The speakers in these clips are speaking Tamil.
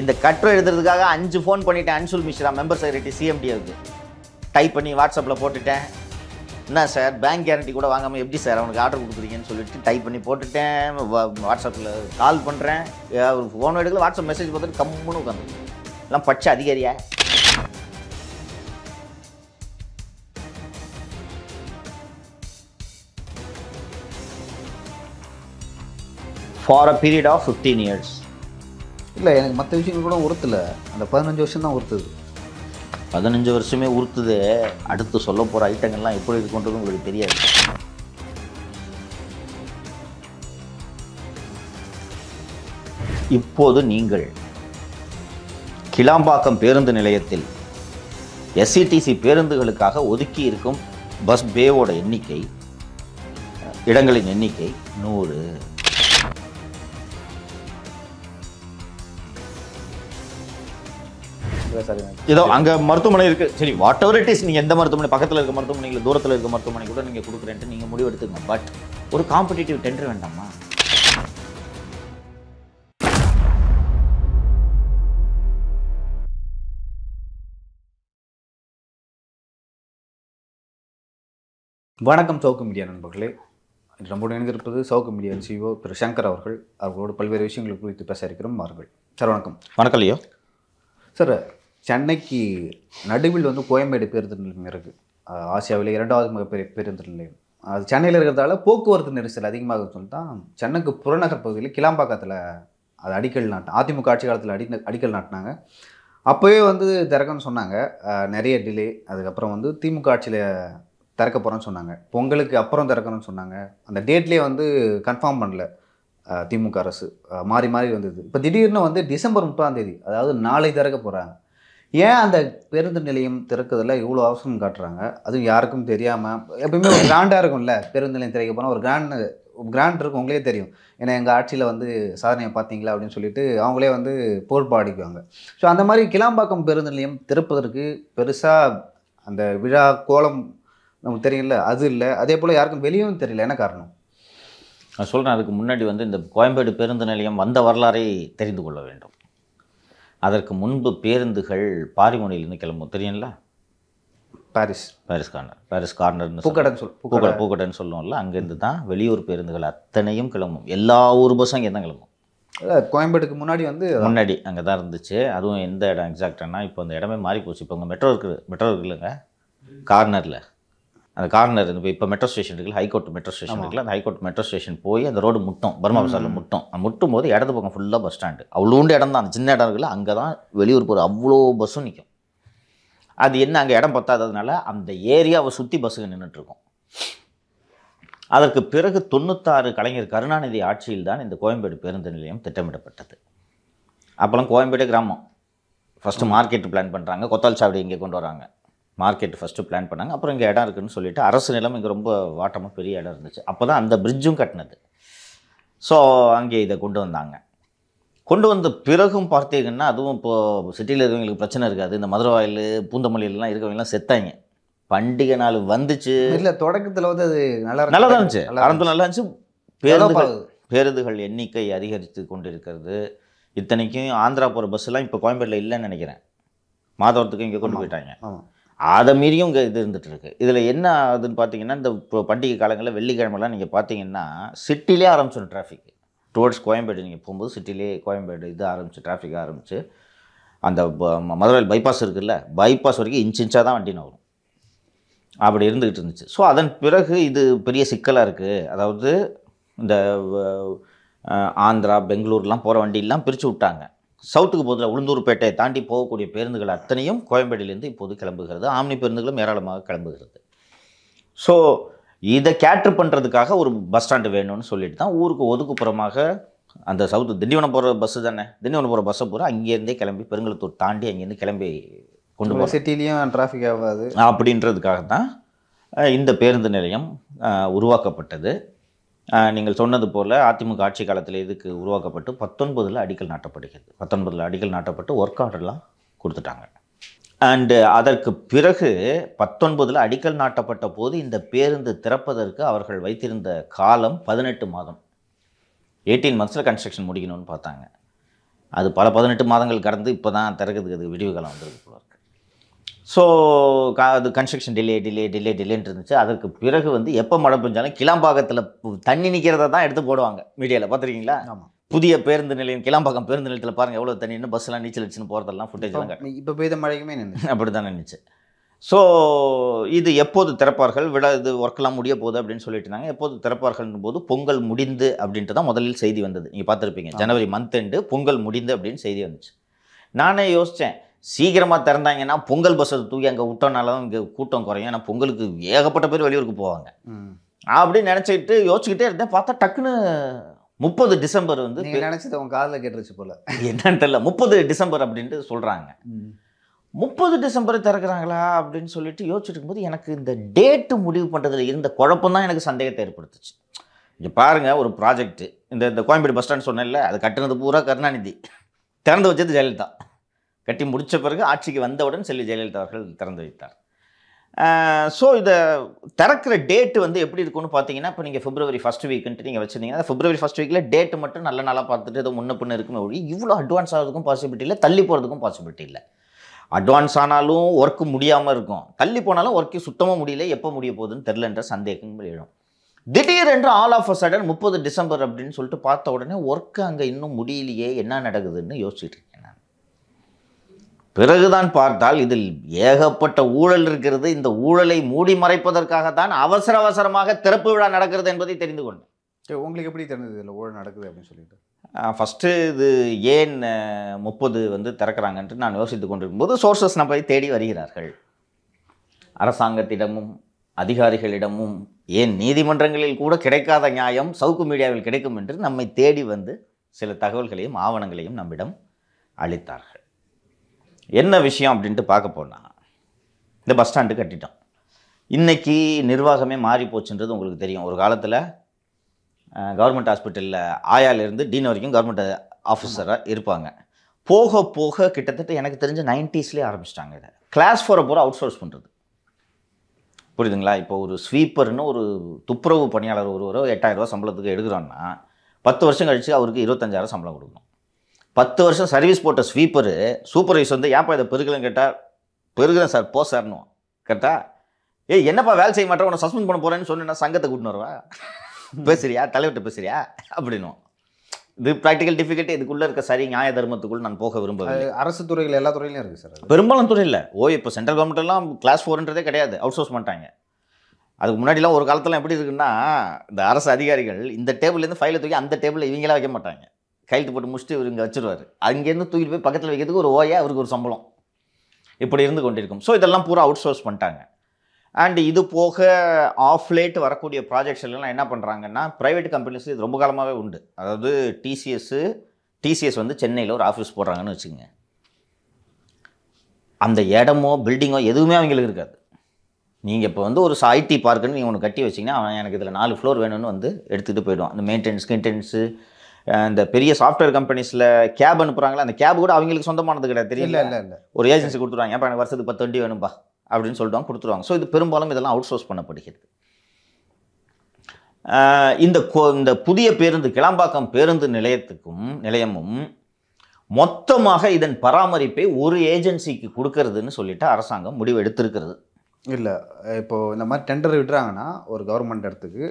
இந்த கட்டுரை எழுதுறதுக்காக அஞ்சு ஃபோன் பண்ணிட்டேன் அன்சுல் மிஸ்ரா மெம்பர் செக்ரட்டரி சிஎம்டிஎவுக்கு டைப் பண்ணி வாட்ஸ்அப்பில் போட்டுட்டேன் என்ன சார் பேங்க் கேரண்டி கூட வாங்காமல் எப்படி சார் அவனுக்கு ஆர்டர் கொடுக்குறீங்கன்னு சொல்லிட்டு டைப் பண்ணி போட்டுட்டேன் வாட்ஸ்அப்பில் கால் பண்ணுறேன் ஒரு ஃபோன் எடுக்கல வாட்ஸ்அப் மெசேஜ் பார்த்துட்டு கம்முன்னு உட்காந்து எல்லாம் பட்ச அதிகாரியா for a period of fifteen years இல்லை எனக்கு மற்ற விஷயங்கள் கூட உறுத்தலை அந்த பதினஞ்சு வருஷம் தான் உறுத்துது பதினஞ்சு வருஷமே உறுத்துது அடுத்து சொல்ல போகிற ஐட்டங்கள்லாம் எப்படி இருக்குன்றது உங்களுக்கு தெரியாது இப்போது நீங்கள் கிளாம்பாக்கம் பேருந்து நிலையத்தில் எஸ்சிடிசி e பேருந்துகளுக்காக ஒதுக்கி இருக்கும் பஸ் பேவோட எண்ணிக்கை இடங்களின் எண்ணிக்கை நூறு ஏதோ அங்கே மருத்துவமனை இருக்கு சரி வாட் எவர் இட் இஸ் நீங்கள் எந்த மருத்துவமனை பக்கத்தில் இருக்க மருத்துவமனை இல்லை தூரத்தில் இருக்க மருத்துவமனை கூட நீங்கள் கொடுக்குறேன்ட்டு நீங்கள் முடிவு பட் ஒரு காம்படிட்டிவ் டெண்டர் வேண்டாமா வணக்கம் சவுக்கு மீடியா நண்பர்களே நம்முடைய இணைந்திருப்பது சவுக்கு மீடியா சிஓ திரு சங்கர் அவர்கள் அவர்களோடு பல்வேறு விஷயங்கள் குறித்து பேச இருக்கிறோம் வாருங்கள் சார் வணக்கம் வணக்கம் ஐயோ சார் சென்னைக்கு நடுவில் வந்து கோயம்பேடு பேருந்து நிலையம் இருக்குது ஆசியாவில் இரண்டாவது மிகப்பெரிய பேருந்து நிலையம் அது சென்னையில் இருக்கிறதால போக்குவரத்து நெரிசல் அதிகமாக சொல்லிட்டு தான் சென்னைக்கு புறநகர் பகுதியில் கிளாம்பாக்கத்தில் அது அடிக்கல் நாட்டு அதிமுக ஆட்சி காலத்தில் அடி அடிக்கல் நாட்டினாங்க அப்போவே வந்து திறக்கன்னு சொன்னாங்க நிறைய டிலே அதுக்கப்புறம் வந்து திமுக ஆட்சியில் திறக்க போகிறோன்னு சொன்னாங்க பொங்கலுக்கு அப்புறம் திறக்கணும்னு சொன்னாங்க அந்த டேட்லேயே வந்து கன்ஃபார்ம் பண்ணல திமுக அரசு மாறி மாறி வந்தது இப்போ திடீர்னு வந்து டிசம்பர் முப்பதாம் தேதி அதாவது நாளை திறக்க போகிறாங்க ஏன் அந்த பேருந்து நிலையம் திறக்குதில் இவ்வளோ அவசரம் காட்டுறாங்க அதுவும் யாருக்கும் தெரியாமல் எப்பவுமே ஒரு கிராண்டாக இருக்கும்ல பேருந்து நிலையம் திறக்க போனால் ஒரு கிராண்டு கிராண்ட் இருக்கும் உங்களே தெரியும் ஏன்னா எங்கள் ஆட்சியில் வந்து சாதனையை பார்த்தீங்களா அப்படின்னு சொல்லிட்டு அவங்களே வந்து போர்பாடிக்குவாங்க ஸோ அந்த மாதிரி கிளாம்பாக்கம் பேருந்து நிலையம் திறப்பதற்கு பெருசாக அந்த விழா கோலம் நமக்கு தெரியல அது இல்லை அதே போல் யாருக்கும் வெளியும் தெரியல என்ன காரணம் நான் சொல்கிறேன் அதுக்கு முன்னாடி வந்து இந்த கோயம்பேடு பேருந்து நிலையம் வந்த வரலாறை தெரிந்து கொள்ள வேண்டும் அதற்கு முன்பு பேருந்துகள் பாரிமுனையிலிருந்து கிளம்பும் தெரியும்ல பாரிஸ் பாரிஸ் கார்னர் பாரிஸ் கார்னர்னு பூக்கடன் சொல் பூக்கடை பூக்கடன் சொல்லுவோம்ல அங்கேருந்து தான் வெளியூர் பேருந்துகள் அத்தனையும் கிளம்பும் எல்லா ஊர் பஸ்ஸும் அங்கே தான் கிளம்பும் கோயம்பேடுக்கு முன்னாடி வந்து முன்னாடி அங்கே தான் இருந்துச்சு அதுவும் எந்த இடம் எக்ஸாக்டானா இப்போ அந்த இடமே மாறி போச்சு இப்போ உங்கள் மெட்ரோ இருக்குது மெட்ரோ இருக்குல்லங்க கார்னரில் அந்த கார்னர் இப்போ இப்போ மெட்ரோ ஸ்டேஷன் இருக்குல்ல ஹைகோர்ட் மெட்ரோ ஸ்டேஷன் இருக்குல்ல அந்த ஹைகோர்ட் மெட்ரோ ஸ்டேஷன் போய் அந்த ரோடு முட்டும் பர்மா பசாரில் முட்டும் முட்டும் போது இடது பக்கம் ஃபுல்லாக பஸ் ஸ்டாண்டு அவ்வளோண்டு இடம் தான் அந்த சின்ன இடம் இருக்குல்ல அங்கே தான் வெளியூர் போகிற அவ்வளோ பஸ்ஸும் நிற்கும் அது என்ன அங்கே இடம் பத்தாததுனால அந்த ஏரியாவை சுற்றி பஸ்ஸுங்க நின்றுட்டுருக்கும் அதற்கு பிறகு தொண்ணூத்தாறு கலைஞர் கருணாநிதி ஆட்சியில் தான் இந்த கோயம்பேடு பேருந்து நிலையம் திட்டமிடப்பட்டது அப்போலாம் கோயம்பேடு கிராமம் ஃபஸ்ட்டு மார்க்கெட் பிளான் பண்ணுறாங்க கொத்தால் சாவடி இங்கே கொண்டு வராங்க மார்க்கெட் ஃபஸ்ட்டு பிளான் பண்ணாங்க அப்புறம் இங்கே இடம் இருக்குதுன்னு சொல்லிவிட்டு அரசு நிலம் இங்கே ரொம்ப வாட்டமாக பெரிய இடம் இருந்துச்சு அப்போ தான் அந்த பிரிட்ஜும் கட்டினது ஸோ அங்கே இதை கொண்டு வந்தாங்க கொண்டு வந்த பிறகும் பார்த்தீங்கன்னா அதுவும் இப்போது சிட்டியில் இருக்கிறவங்களுக்கு பிரச்சனை இருக்காது இந்த மதுரை வாயில் பூந்தமல்லியிலலாம் இருக்கிறவங்கலாம் செத்தாங்க பண்டிகை நாள் வந்துச்சு இல்லை தொடக்கத்தில் வந்து அது நல்லா நல்லா தான் இருந்துச்சு ஆரம்பத்தில் நல்லா இருந்துச்சு பேருந்துகள் பேருந்துகள் எண்ணிக்கை அதிகரித்து கொண்டு இருக்கிறது இத்தனைக்கும் ஆந்திரா போகிற பஸ்ஸெல்லாம் இப்போ கோயம்பேட்டில் இல்லைன்னு நினைக்கிறேன் மாதவரத்துக்கு இங்கே கொண்டு போயிட்டாங்க அதை மீறியும் இங்கே இது இருந்துகிட்ருக்கு இதில் என்ன ஆகுதுன்னு பார்த்தீங்கன்னா இந்த இப்போ பண்டிகை காலங்களில் வெள்ளிக்கிழமெல்லாம் நீங்கள் பார்த்தீங்கன்னா சிட்டிலே ஆரம்பிச்சிடும் டிராஃபிக் டுவோர்ட்ஸ் கோயம்பேடு நீங்கள் போகும்போது சிட்டிலே கோயம்பேடு இது ஆரம்பிச்சு டிராஃபிக் ஆரம்பிச்சு அந்த மதுரையில் பைபாஸ் இருக்குல்ல பைபாஸ் வரைக்கும் இன்ச் இன்ச்சாக தான் வண்டி நகரும் அப்படி இருந்துக்கிட்டு இருந்துச்சு ஸோ அதன் பிறகு இது பெரிய சிக்கலாக இருக்குது அதாவது இந்த ஆந்திரா பெங்களூர்லாம் போகிற வண்டியெல்லாம் பிரித்து விட்டாங்க சவுத்துக்கு போதில் உளுந்தூர்பேட்டை தாண்டி போகக்கூடிய பேருந்துகள் அத்தனையும் கோயம்பேடியிலேருந்து இப்போது கிளம்புகிறது ஆம்னி பேருந்துகளும் ஏராளமாக கிளம்புகிறது ஸோ இதை கேட்ரு பண்ணுறதுக்காக ஒரு பஸ் ஸ்டாண்டு வேணும்னு சொல்லிட்டு தான் ஊருக்கு ஒதுக்குப்புறமாக அந்த சவுத்து திண்டிவனம் போகிற பஸ்ஸு தானே திண்டிவனம் போகிற பஸ்ஸை பூரா அங்கேருந்தே கிளம்பி பெருங்கலத்தூர் தாண்டி அங்கேருந்து கிளம்பி கொண்டு போகிற சிட்டிலையும் டிராஃபிக் ஆகாது அப்படின்றதுக்காக தான் இந்த பேருந்து நிலையம் உருவாக்கப்பட்டது நீங்கள் சொன்னது போல் அதிமுக ஆட்சி காலத்தில் இதுக்கு உருவாக்கப்பட்டு பத்தொன்பதில் அடிக்கல் நாட்டப்படுகிறது பத்தொன்பதில் அடிக்கல் நாட்டப்பட்டு ஒர்க் ஆர்டர்லாம் கொடுத்துட்டாங்க அண்டு அதற்கு பிறகு பத்தொன்பதில் அடிக்கல் நாட்டப்பட்ட போது இந்த பேருந்து திறப்பதற்கு அவர்கள் வைத்திருந்த காலம் பதினெட்டு மாதம் எயிட்டீன் மந்த்ஸில் கன்ஸ்ட்ரக்ஷன் முடிக்கணும்னு பார்த்தாங்க அது பல பதினெட்டு மாதங்கள் கடந்து இப்போ தான் திறக்கிறதுக்கு அது விடிவு காலம் வந்திருக்கு போல ஸோ அது கன்ஸ்ட்ரக்ஷன் டிலே டிலே டிலே டிலேன்னு இருந்துச்சு அதற்கு பிறகு வந்து எப்போ மழை பெஞ்சாலும் கிளாம்பாக்கத்தில் தண்ணி நிற்கிறத தான் எடுத்து போடுவாங்க மீடியாவில் பார்த்துருக்கீங்களா ஆமாம் புதிய பேருந்து நிலையம் கிளாம்பாக்கம் பேருந்து நிலையத்தில் பாருங்கள் எவ்வளோ தண்ணின்னு பஸ்லாம் நீச்சல் அடிச்சுன்னு போகிறதெல்லாம் ஃபுட்டேஜ் இப்போ பெய்த மழைக்குமே நின்று அப்படி தான் ஸோ இது எப்போது திறப்பார்கள் விட இது ஒர்க்கெலாம் முடிய போகுது அப்படின்னு சொல்லிட்டு இருந்தாங்க எப்போது திறப்பார்கள் போது பொங்கல் முடிந்து அப்படின்ட்டு தான் முதலில் செய்தி வந்தது நீங்கள் பார்த்துருப்பீங்க ஜனவரி மந்த் எண்டு பொங்கல் முடிந்து அப்படின்னு செய்தி வந்துச்சு நானே யோசித்தேன் சீக்கிரமாக திறந்தாங்கன்னா பொங்கல் பஸ்ஸை தூக்கி அங்கே விட்டோம்னால தான் இங்கே கூட்டம் குறையும் ஏன்னா பொங்கலுக்கு ஏகப்பட்ட பேர் வெளியூருக்கு போவாங்க அப்படின்னு நினச்சிக்கிட்டு யோசிச்சுக்கிட்டே இருந்தேன் பார்த்தா டக்குன்னு முப்பது டிசம்பர் வந்து நினச்சது அவங்க காதில் கேட்டுருச்சு போல் என்னன்னு தெரியல முப்பது டிசம்பர் அப்படின்ட்டு சொல்கிறாங்க முப்பது டிசம்பர் திறக்கிறாங்களா அப்படின்னு சொல்லிட்டு யோசிச்சுட்டு இருக்கும்போது எனக்கு இந்த டேட்டு முடிவு பண்ணுறதுல இருந்த குழப்பம் தான் எனக்கு சந்தேகத்தை ஏற்படுத்துச்சு இங்கே பாருங்கள் ஒரு ப்ராஜெக்ட்டு இந்த இந்த கோயம்பேடு பஸ் ஸ்டாண்ட் சொன்னேன்ல அது கட்டுனது பூரா கருணாநிதி திறந்து வச்சது ஜெயலலிதா கட்டி முடித்த பிறகு ஆட்சிக்கு வந்தவுடன் செல்வி ஜெயலலிதா அவர்கள் திறந்து வைத்தார் ஸோ இதை திறக்கிற டேட்டு வந்து எப்படி இருக்கும்னு பார்த்தீங்கன்னா இப்போ நீங்கள் பிப்ரவரி ஃபஸ்ட் வீக்குன்ட்டு நீங்கள் வச்சுருந்தீங்கன்னா ஃபிப்ரவரி ஃபஸ்ட் வீக்கில் டேட்டு மட்டும் நல்ல நாளாக பார்த்துட்டு ஏதோ முன்ன பொண்ணு இருக்குமே ஒழி இவ்வளோ அட்வான்ஸ் ஆகிறதுக்கும் பாசிபிலிட்டி இல்லை தள்ளி போகிறதுக்கும் பாசிபிலிட்டி இல்லை அட்வான்ஸ் ஆனாலும் ஒர்க்கு முடியாமல் இருக்கும் தள்ளி போனாலும் ஒர்க்கு சுத்தமாக முடியல எப்போ முடிய போகுதுன்னு தெரிலன்ற சந்தேகங்கள் எழும் என்று ஆல் ஆஃப் அ சடன் முப்பது டிசம்பர் அப்படின்னு சொல்லிட்டு பார்த்த உடனே ஒர்க்கு அங்கே இன்னும் முடியலையே என்ன நடக்குதுன்னு யோசிச்சுட்டு பிறகுதான் பார்த்தால் இதில் ஏகப்பட்ட ஊழல் இருக்கிறது இந்த ஊழலை மூடி மறைப்பதற்காக தான் அவசர அவசரமாக திறப்பு விழா நடக்கிறது என்பதை தெரிந்து கொண்டேன் உங்களுக்கு எப்படி தெரிஞ்சது இதில் ஊழல் நடக்குது அப்படின்னு சொல்லிட்டு ஃபஸ்ட்டு இது ஏன் முப்பது வந்து திறக்கிறாங்கன்ட்டு நான் யோசித்து கொண்டிருக்கும்போது சோர்சஸ் நம்பரை தேடி வருகிறார்கள் அரசாங்கத்திடமும் அதிகாரிகளிடமும் ஏன் நீதிமன்றங்களில் கூட கிடைக்காத நியாயம் சவுக்கு மீடியாவில் கிடைக்கும் என்று நம்மை தேடி வந்து சில தகவல்களையும் ஆவணங்களையும் நம்மிடம் அளித்தார்கள் என்ன விஷயம் அப்படின்ட்டு பார்க்க போனால் இந்த பஸ் ஸ்டாண்டு கட்டிட்டோம் இன்றைக்கி நிர்வாகமே மாறி போச்சுன்றது உங்களுக்கு தெரியும் ஒரு காலத்தில் கவர்மெண்ட் ஹாஸ்பிட்டலில் ஆயாலேருந்து டீன் வரைக்கும் கவர்மெண்ட் ஆஃபீஸராக இருப்பாங்க போக போக கிட்டத்தட்ட எனக்கு தெரிஞ்ச நைன்டிஸ்லேயே ஆரம்பிச்சிட்டாங்க இதை கிளாஸ் ஃபோரை பூரா அவுட் சோர்ஸ் பண்ணுறது புரியுதுங்களா இப்போ ஒரு ஸ்வீப்பர்னு ஒரு துப்புரவு பணியாளர் ஒருவரோ எட்டாயிரரூவா சம்பளத்துக்கு எடுக்கிறோன்னா பத்து வருஷம் கழித்து அவருக்கு இருபத்தஞ்சாயிரம் சம்பளம் கொடுக்கணும் பத்து வருஷம் சர்வீஸ் போட்ட ஸ்வீப்பரு சூப்பர்வைஸ் வந்து ஏன்ப்பா இதை பெருகலன்னு கேட்டால் பெருகிறேன் சார் போ சார்னு கேட்டால் ஏய் என்னப்பா வேலை செய்ய மாட்டேன் உன்னை சஸ்பெண்ட் பண்ண போகிறேன்னு சொன்னேன்னா சங்கத்தை கூட்டின்னு வருவா பேசுறியா தலைவர்கிட்ட பேசுறியா அப்படின்னு இது ப்ராக்டிக்கல் டிஃபிகல்ட்டி இதுக்குள்ளே இருக்க சரி நியாய தர்மத்துக்குள் நான் போக விரும்புகிறேன் அரசு துறைகள் எல்லா துறையிலும் இருக்குது சார் பெரும்பாலும் துறையில் ஓ இப்போ சென்ட்ரல் கவர்மெண்ட்லாம் கிளாஸ் ஃபோர்ன்றதே கிடையாது அவுட் சோர்ஸ் பண்ணிட்டாங்க அதுக்கு முன்னாடிலாம் ஒரு காலத்தில் எப்படி இருக்குன்னா இந்த அரசு அதிகாரிகள் இந்த டேபிள்லேருந்து ஃபைலை தூக்கி அந்த டேபிளில் இவங்களாம் வைக்க மாட்டாங்க கையெழுத்து போட்டு முடிச்சுட்டு இவர் இங்கே வச்சுருவார் அங்கேருந்து தூக்கிட்டு போய் பக்கத்தில் வைக்கிறதுக்கு ஒரு ஓயா அவருக்கு ஒரு சம்பளம் இப்படி இருந்து கொண்டிருக்கும் ஸோ இதெல்லாம் பூரா அவுட் சோர்ஸ் பண்ணிட்டாங்க அண்ட் இது போக ஆஃப் லேட் வரக்கூடிய ப்ராஜெக்ட்ஸ் எல்லாம் என்ன பண்ணுறாங்கன்னா ப்ரைவேட் கம்பெனிஸ் இது ரொம்ப காலமாகவே உண்டு அதாவது டிசிஎஸ்ஸு டிசிஎஸ் வந்து சென்னையில் ஒரு ஆஃபீஸ் போடுறாங்கன்னு வச்சுக்கோங்க அந்த இடமோ பில்டிங்கோ எதுவுமே அவங்களுக்கு இருக்காது நீங்கள் இப்போ வந்து ஒரு ஐடி பார்க்குன்னு நீங்கள் ஒன்று கட்டி வச்சிங்கன்னா அவன் எனக்கு இதில் நாலு ஃப்ளோர் வேணும்னு வந்து எடுத்துகிட்டு போயிடுவான் அந்த மெயின்டெனன்ஸ் கெயின்டெனன்ஸு இந்த பெரிய சாஃப்ட்வேர் கம்பெனிஸில் கேப் அனுப்புகிறாங்களே அந்த கேப் கூட அவங்களுக்கு சொந்தமானது கிடையாது தெரியல இல்லை இல்லை ஒரு ஏஜென்சி கொடுத்துருவாங்க ஏன்ப்பா எனக்கு வருஷத்துக்கு பத்து வண்டி வேணும்பா அப்படின்னு சொல்லிட்டு கொடுத்துருவாங்க ஸோ இது பெரும்பாலும் இதெல்லாம் அவுட் சோர்ஸ் பண்ணப்படுகிறது இந்த இந்த புதிய பேருந்து கிளம்பாக்கம் பேருந்து நிலையத்துக்கும் நிலையமும் மொத்தமாக இதன் பராமரிப்பை ஒரு ஏஜென்சிக்கு கொடுக்கறதுன்னு சொல்லிட்டு அரசாங்கம் முடிவு எடுத்திருக்கிறது இல்லை இப்போது இந்த மாதிரி டெண்டர் விடுறாங்கன்னா ஒரு கவர்மெண்ட் இடத்துக்கு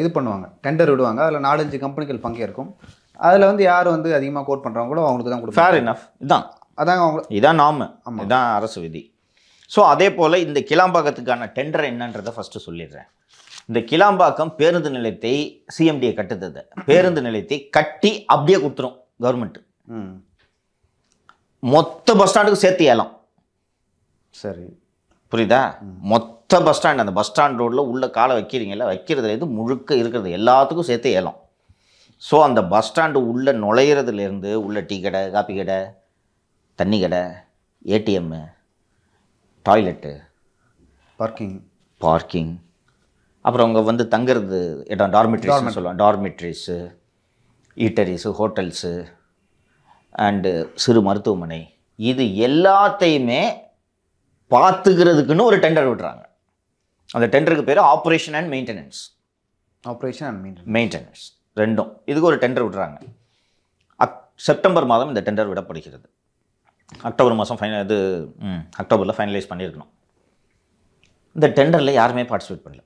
இது பண்ணுவாங்க டெண்டர் விடுவாங்க அதில் நாலஞ்சு கம்பெனிகள் பங்கேற்கும் அதில் வந்து யார் வந்து அதிகமாக கோட் பண்ணுறவங்களோ அவங்களுக்கு தான் கொடுக்கும் ஃபேர் இனஃப் இதான் அதாங்க அவங்க இதான் நாம ஆமாம் இதான் அரசு விதி ஸோ அதே போல் இந்த கிளாம்பாக்கத்துக்கான டெண்டர் என்னன்றதை ஃபஸ்ட்டு சொல்லிடுறேன் இந்த கிளாம்பாக்கம் பேருந்து நிலையத்தை சிஎம்டியை கட்டுத்தது பேருந்து நிலையத்தை கட்டி அப்படியே கொடுத்துரும் கவர்மெண்ட் மொத்த பஸ் ஸ்டாண்டுக்கும் சேர்த்து ஏலம் சரி புரியுதா மொத்த மொத்த பஸ் ஸ்டாண்ட் அந்த பஸ் ஸ்டாண்ட் ரோட்டில் உள்ள காலை வைக்கிறீங்களா வைக்கிறதுலேருந்து முழுக்க இருக்கிறது எல்லாத்துக்கும் சேர்த்து ஏலம் ஸோ அந்த பஸ் ஸ்டாண்டு உள்ளே நுழையிறதுலேருந்து உள்ள டீ கடை காப்பி கடை தண்ணி கடை ஏடிஎம்மு டாய்லெட்டு பார்க்கிங் பார்க்கிங் அப்புறம் அவங்க வந்து தங்குறது இடம் டார்மெட்ரிஸ் சொல்லுவாங்க டார்மெட்ரிஸு ஈட்டரிஸு ஹோட்டல்ஸு அண்டு சிறு மருத்துவமனை இது எல்லாத்தையுமே பார்த்துக்கிறதுக்குன்னு ஒரு டெண்டர் விடுறாங்க அந்த டெண்டருக்கு பேர் operation and maintenance operation and maintenance maintenance ரெண்டும் இதுக்கு ஒரு டெண்டர் விடுறாங்க அக் செப்டம்பர் மாதம் இந்த டெண்டர் விடப்படுகிறது அக்டோபர் மாதம் ஃபைனல் இது அக்டோபரில் ஃபைனலைஸ் பண்ணியிருக்கணும் இந்த டெண்டரில் யாருமே பார்ட்டிசிபேட் பண்ணல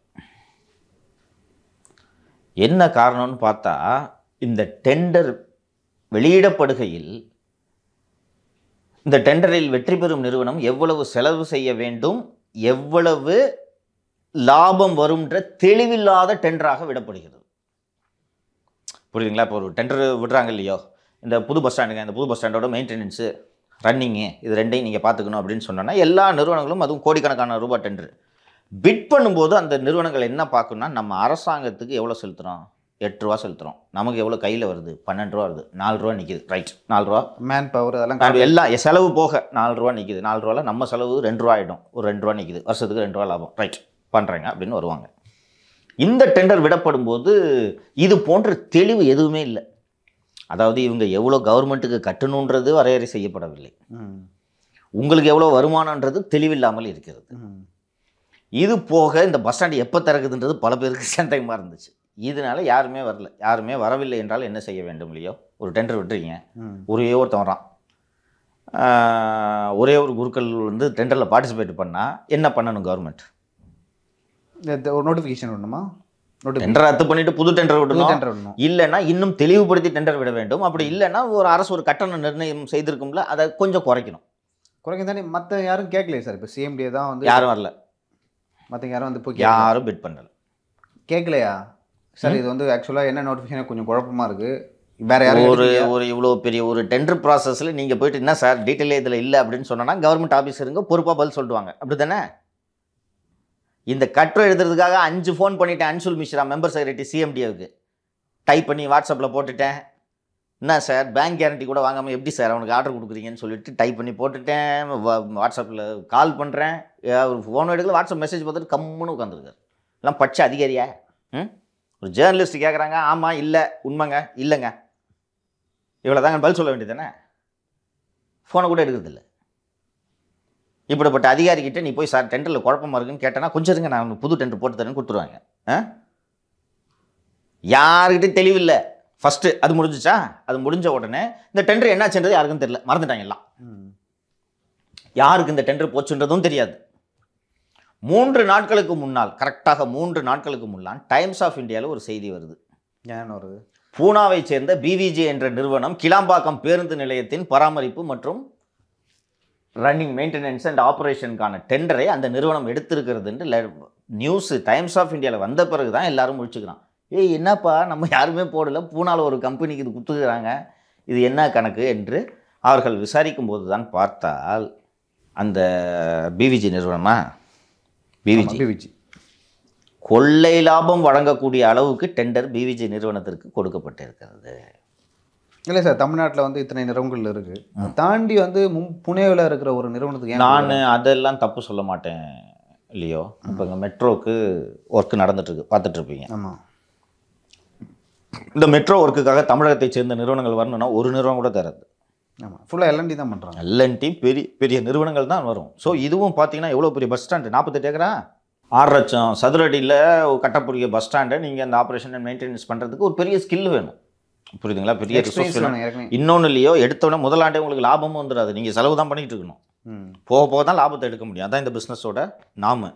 என்ன காரணம்னு பார்த்தா இந்த டெண்டர் வெளியிடப்படுகையில் இந்த டெண்டரில் வெற்றி பெறும் நிறுவனம் எவ்வளவு செலவு செய்ய வேண்டும் எவ்வளவு லாபம் வரும்ன்ற தெளிவில்லாத டெண்டராக விடப்படுகிறது புரியுதுங்களா இப்போ ஒரு டெண்டர் விடுறாங்க இல்லையோ இந்த புது பஸ் ஸ்டாண்டுங்க இந்த புது பஸ் ஸ்டாண்டோட மெயின்டெனன்ஸு ரன்னிங்கு இது ரெண்டையும் நீங்கள் பார்த்துக்கணும் அப்படின்னு சொன்னோன்னா எல்லா நிறுவனங்களும் அதுவும் கோடிக்கணக்கான ரூபாய் டெண்டர் பிட் பண்ணும்போது அந்த நிறுவனங்கள் என்ன பார்க்கணும்னா நம்ம அரசாங்கத்துக்கு எவ்வளோ செலுத்துகிறோம் எட்டு ரூபா செலுத்துகிறோம் நமக்கு எவ்வளோ கையில் வருது பன்னெண்டு ரூபா வருது நாலு ரூபா நிற்கிது ரைட் நாலு ரூபா மேன் பவர் அதெல்லாம் எல்லாம் செலவு போக நாலு ரூபா நிற்கிது நாலு ரூபாவில் நம்ம செலவு ரெண்டு ரூபா ஆகிடும் ஒரு ரெண்டு ரூபா நிற்கிது வருஷத்துக்கு ரெண்டு ரூபா லாபம் ரைட் பண்ணுறேங்க அப்படின்னு வருவாங்க இந்த டெண்டர் விடப்படும் போது இது போன்ற தெளிவு எதுவுமே இல்லை அதாவது இவங்க எவ்வளோ கவர்மெண்ட்டுக்கு கட்டணுன்றது வரையறை செய்யப்படவில்லை உங்களுக்கு எவ்வளோ வருமானன்றது தெளிவில்லாமல் இருக்கிறது இது போக இந்த பஸ் ஸ்டாண்டு எப்போ திறக்குதுன்றது பல பேருக்கு சந்தேகமாக இருந்துச்சு இதனால யாருமே வரல யாருமே வரவில்லை என்றால் என்ன செய்ய வேண்டும் இல்லையோ ஒரு டெண்டர் விட்டுறீங்க ஒரே ஒருத்தன் வரான் ஒரே ஒரு குருக்கள் வந்து டெண்டரில் பார்ட்டிசிபேட் பண்ணால் என்ன பண்ணணும் கவர்மெண்ட் ஒரு நோட்டிஃபிகேஷன் விடணுமா டெண்டர் ரத்து பண்ணிட்டு புது டெண்டர் விடணும் டெண்டர் விடணும் இல்லைன்னா இன்னும் தெளிவுபடுத்தி டெண்டர் விட வேண்டும் அப்படி இல்லைன்னா ஒரு அரசு ஒரு கட்டண நிர்ணயம் செய்திருக்கும்ல அதை கொஞ்சம் குறைக்கணும் குறைக்க தானே மற்ற யாரும் கேட்கலையே சார் இப்போ சிஎம்டிஏ தான் வந்து யாரும் வரல மற்ற யாரும் வந்து போய் யாரும் பிட் பண்ணல கேட்கலையா சார் இது வந்து ஆக்சுவலாக என்ன நோட்டிஃபிகேஷன் கொஞ்சம் குழப்பமாக இருக்குது வேற யாரும் ஒரு ஒரு இவ்வளோ பெரிய ஒரு டெண்டர் ப்ராசஸில் நீங்கள் போயிட்டு என்ன சார் டீட்டெயிலே இதில் இல்லை அப்படின்னு சொன்னால் கவர்மெண்ட் ஆஃபீஸருங்க பொறுப்பாக பதில் சொல்லுவாங்க அப்படி தானே இந்த கட்டுரை எழுதுறதுக்காக அஞ்சு ஃபோன் பண்ணிட்டேன் அன்சுல் மிஸ்ரா மெம்பர் செக்ரட்டரி சிஎம்டிஏவுக்கு டைப் பண்ணி வாட்ஸ்அப்பில் போட்டுட்டேன் என்ன சார் பேங்க் கேரண்டி கூட வாங்காமல் எப்படி சார் அவனுக்கு ஆர்டர் கொடுக்குறீங்கன்னு சொல்லிட்டு டைப் பண்ணி போட்டுட்டேன் வாட்ஸ்அப்பில் கால் பண்ணுறேன் ஒரு ஃபோன் எடுக்கல வாட்ஸ்அப் மெசேஜ் பார்த்துட்டு கம்முன்னு உட்காந்துருக்காரு எல்லாம் பட்ச அதிகாரியா ம் ஒரு ஜேர்னலிஸ்ட்டு கேட்குறாங்க ஆமாம் இல்லை உண்மைங்க இல்லைங்க இவ்வளோ தாங்க பதில் சொல்ல வேண்டியது தானே ஃபோனை கூட எடுக்கிறதில்ல இப்படிப்பட்ட அதிகாரிக்கிட்ட நீ போய் சார் டெண்டரில் குழப்பமாக இருக்குன்னு கேட்டேன்னா கொஞ்சம் இருங்க நான் புது டெண்டர் போட்டு தரேன்னு கொடுத்துருவாங்க ஆ யாருக்கிட்டையும் தெளிவில்லை ஃபஸ்ட்டு அது முடிஞ்சிச்சா அது முடிஞ்ச உடனே இந்த டெண்டர் என்னாச்சுன்றது யாருக்கும் தெரியல மறந்துட்டாங்க எல்லாம் யாருக்கு இந்த டெண்டர் போச்சுன்றதும் தெரியாது மூன்று நாட்களுக்கு முன்னால் கரெக்டாக மூன்று நாட்களுக்கு முன்னால் டைம்ஸ் ஆஃப் இந்தியாவில் ஒரு செய்தி வருது ஏன் வருது பூனாவை சேர்ந்த பிவிஜி என்ற நிறுவனம் கிளாம்பாக்கம் பேருந்து நிலையத்தின் பராமரிப்பு மற்றும் ரன்னிங் மெயின்டெனன்ஸ் அண்ட் ஆப்ரேஷனுக்கான டெண்டரை அந்த நிறுவனம் எடுத்திருக்கிறதுன்ட்டு நியூஸ் டைம்ஸ் ஆஃப் இந்தியாவில் வந்த பிறகு தான் எல்லோரும் முடிச்சுக்கிறான் ஏய் என்னப்பா நம்ம யாருமே போடல பூனால் ஒரு கம்பெனிக்கு இது கொடுத்துக்கிறாங்க இது என்ன கணக்கு என்று அவர்கள் விசாரிக்கும் போது தான் பார்த்தால் அந்த பிவிஜி நிறுவனமா பிவிஜி பிவிஜி கொள்ளை லாபம் வழங்கக்கூடிய அளவுக்கு டெண்டர் பிவிஜி நிறுவனத்திற்கு கொடுக்கப்பட்டிருக்கிறது இல்லை சார் தமிழ்நாட்டில் வந்து இத்தனை நிறுவனங்கள் இருக்குது தாண்டி வந்து புனேவில் இருக்கிற ஒரு நிறுவனத்துக்கு நான் அதெல்லாம் தப்பு சொல்ல மாட்டேன் இல்லையோ இப்போ இங்கே மெட்ரோவுக்கு ஒர்க் நடந்துட்டுருக்கு பார்த்துட்ருப்பீங்க ஆமாம் இந்த மெட்ரோ ஒர்க்குக்காக தமிழகத்தை சேர்ந்த நிறுவனங்கள் வரணும்னா ஒரு நிறுவனம் கூட தராது ஆமாம் ஃபுல்லாக எல்என்டி தான் பண்ணுறாங்க எல்என்டி பெரிய பெரிய நிறுவனங்கள் தான் வரும் ஸோ இதுவும் பார்த்தீங்கன்னா எவ்வளோ பெரிய பஸ் ஸ்டாண்டு நாற்பத்தெட்டு ஏக்கரா ஆறு லட்சம் சதுரடியில் கட்டக்கூடிய பஸ் ஸ்டாண்டை நீங்கள் அந்த ஆப்ரேஷன் மெயின்டெனன்ஸ் பண்ணுறதுக்கு ஒரு பெரிய ஸ்கில் வேணும் புரியுதுங்களா பெரிய ரிசோர்ஸ் இன்னொன்று இல்லையோ எடுத்தோடனே முதலாண்டே உங்களுக்கு லாபமும் வந்துடாது நீங்கள் செலவு தான் பண்ணிகிட்டு இருக்கணும் போக போக தான் லாபத்தை எடுக்க முடியும் அதான் இந்த பிஸ்னஸோட நாம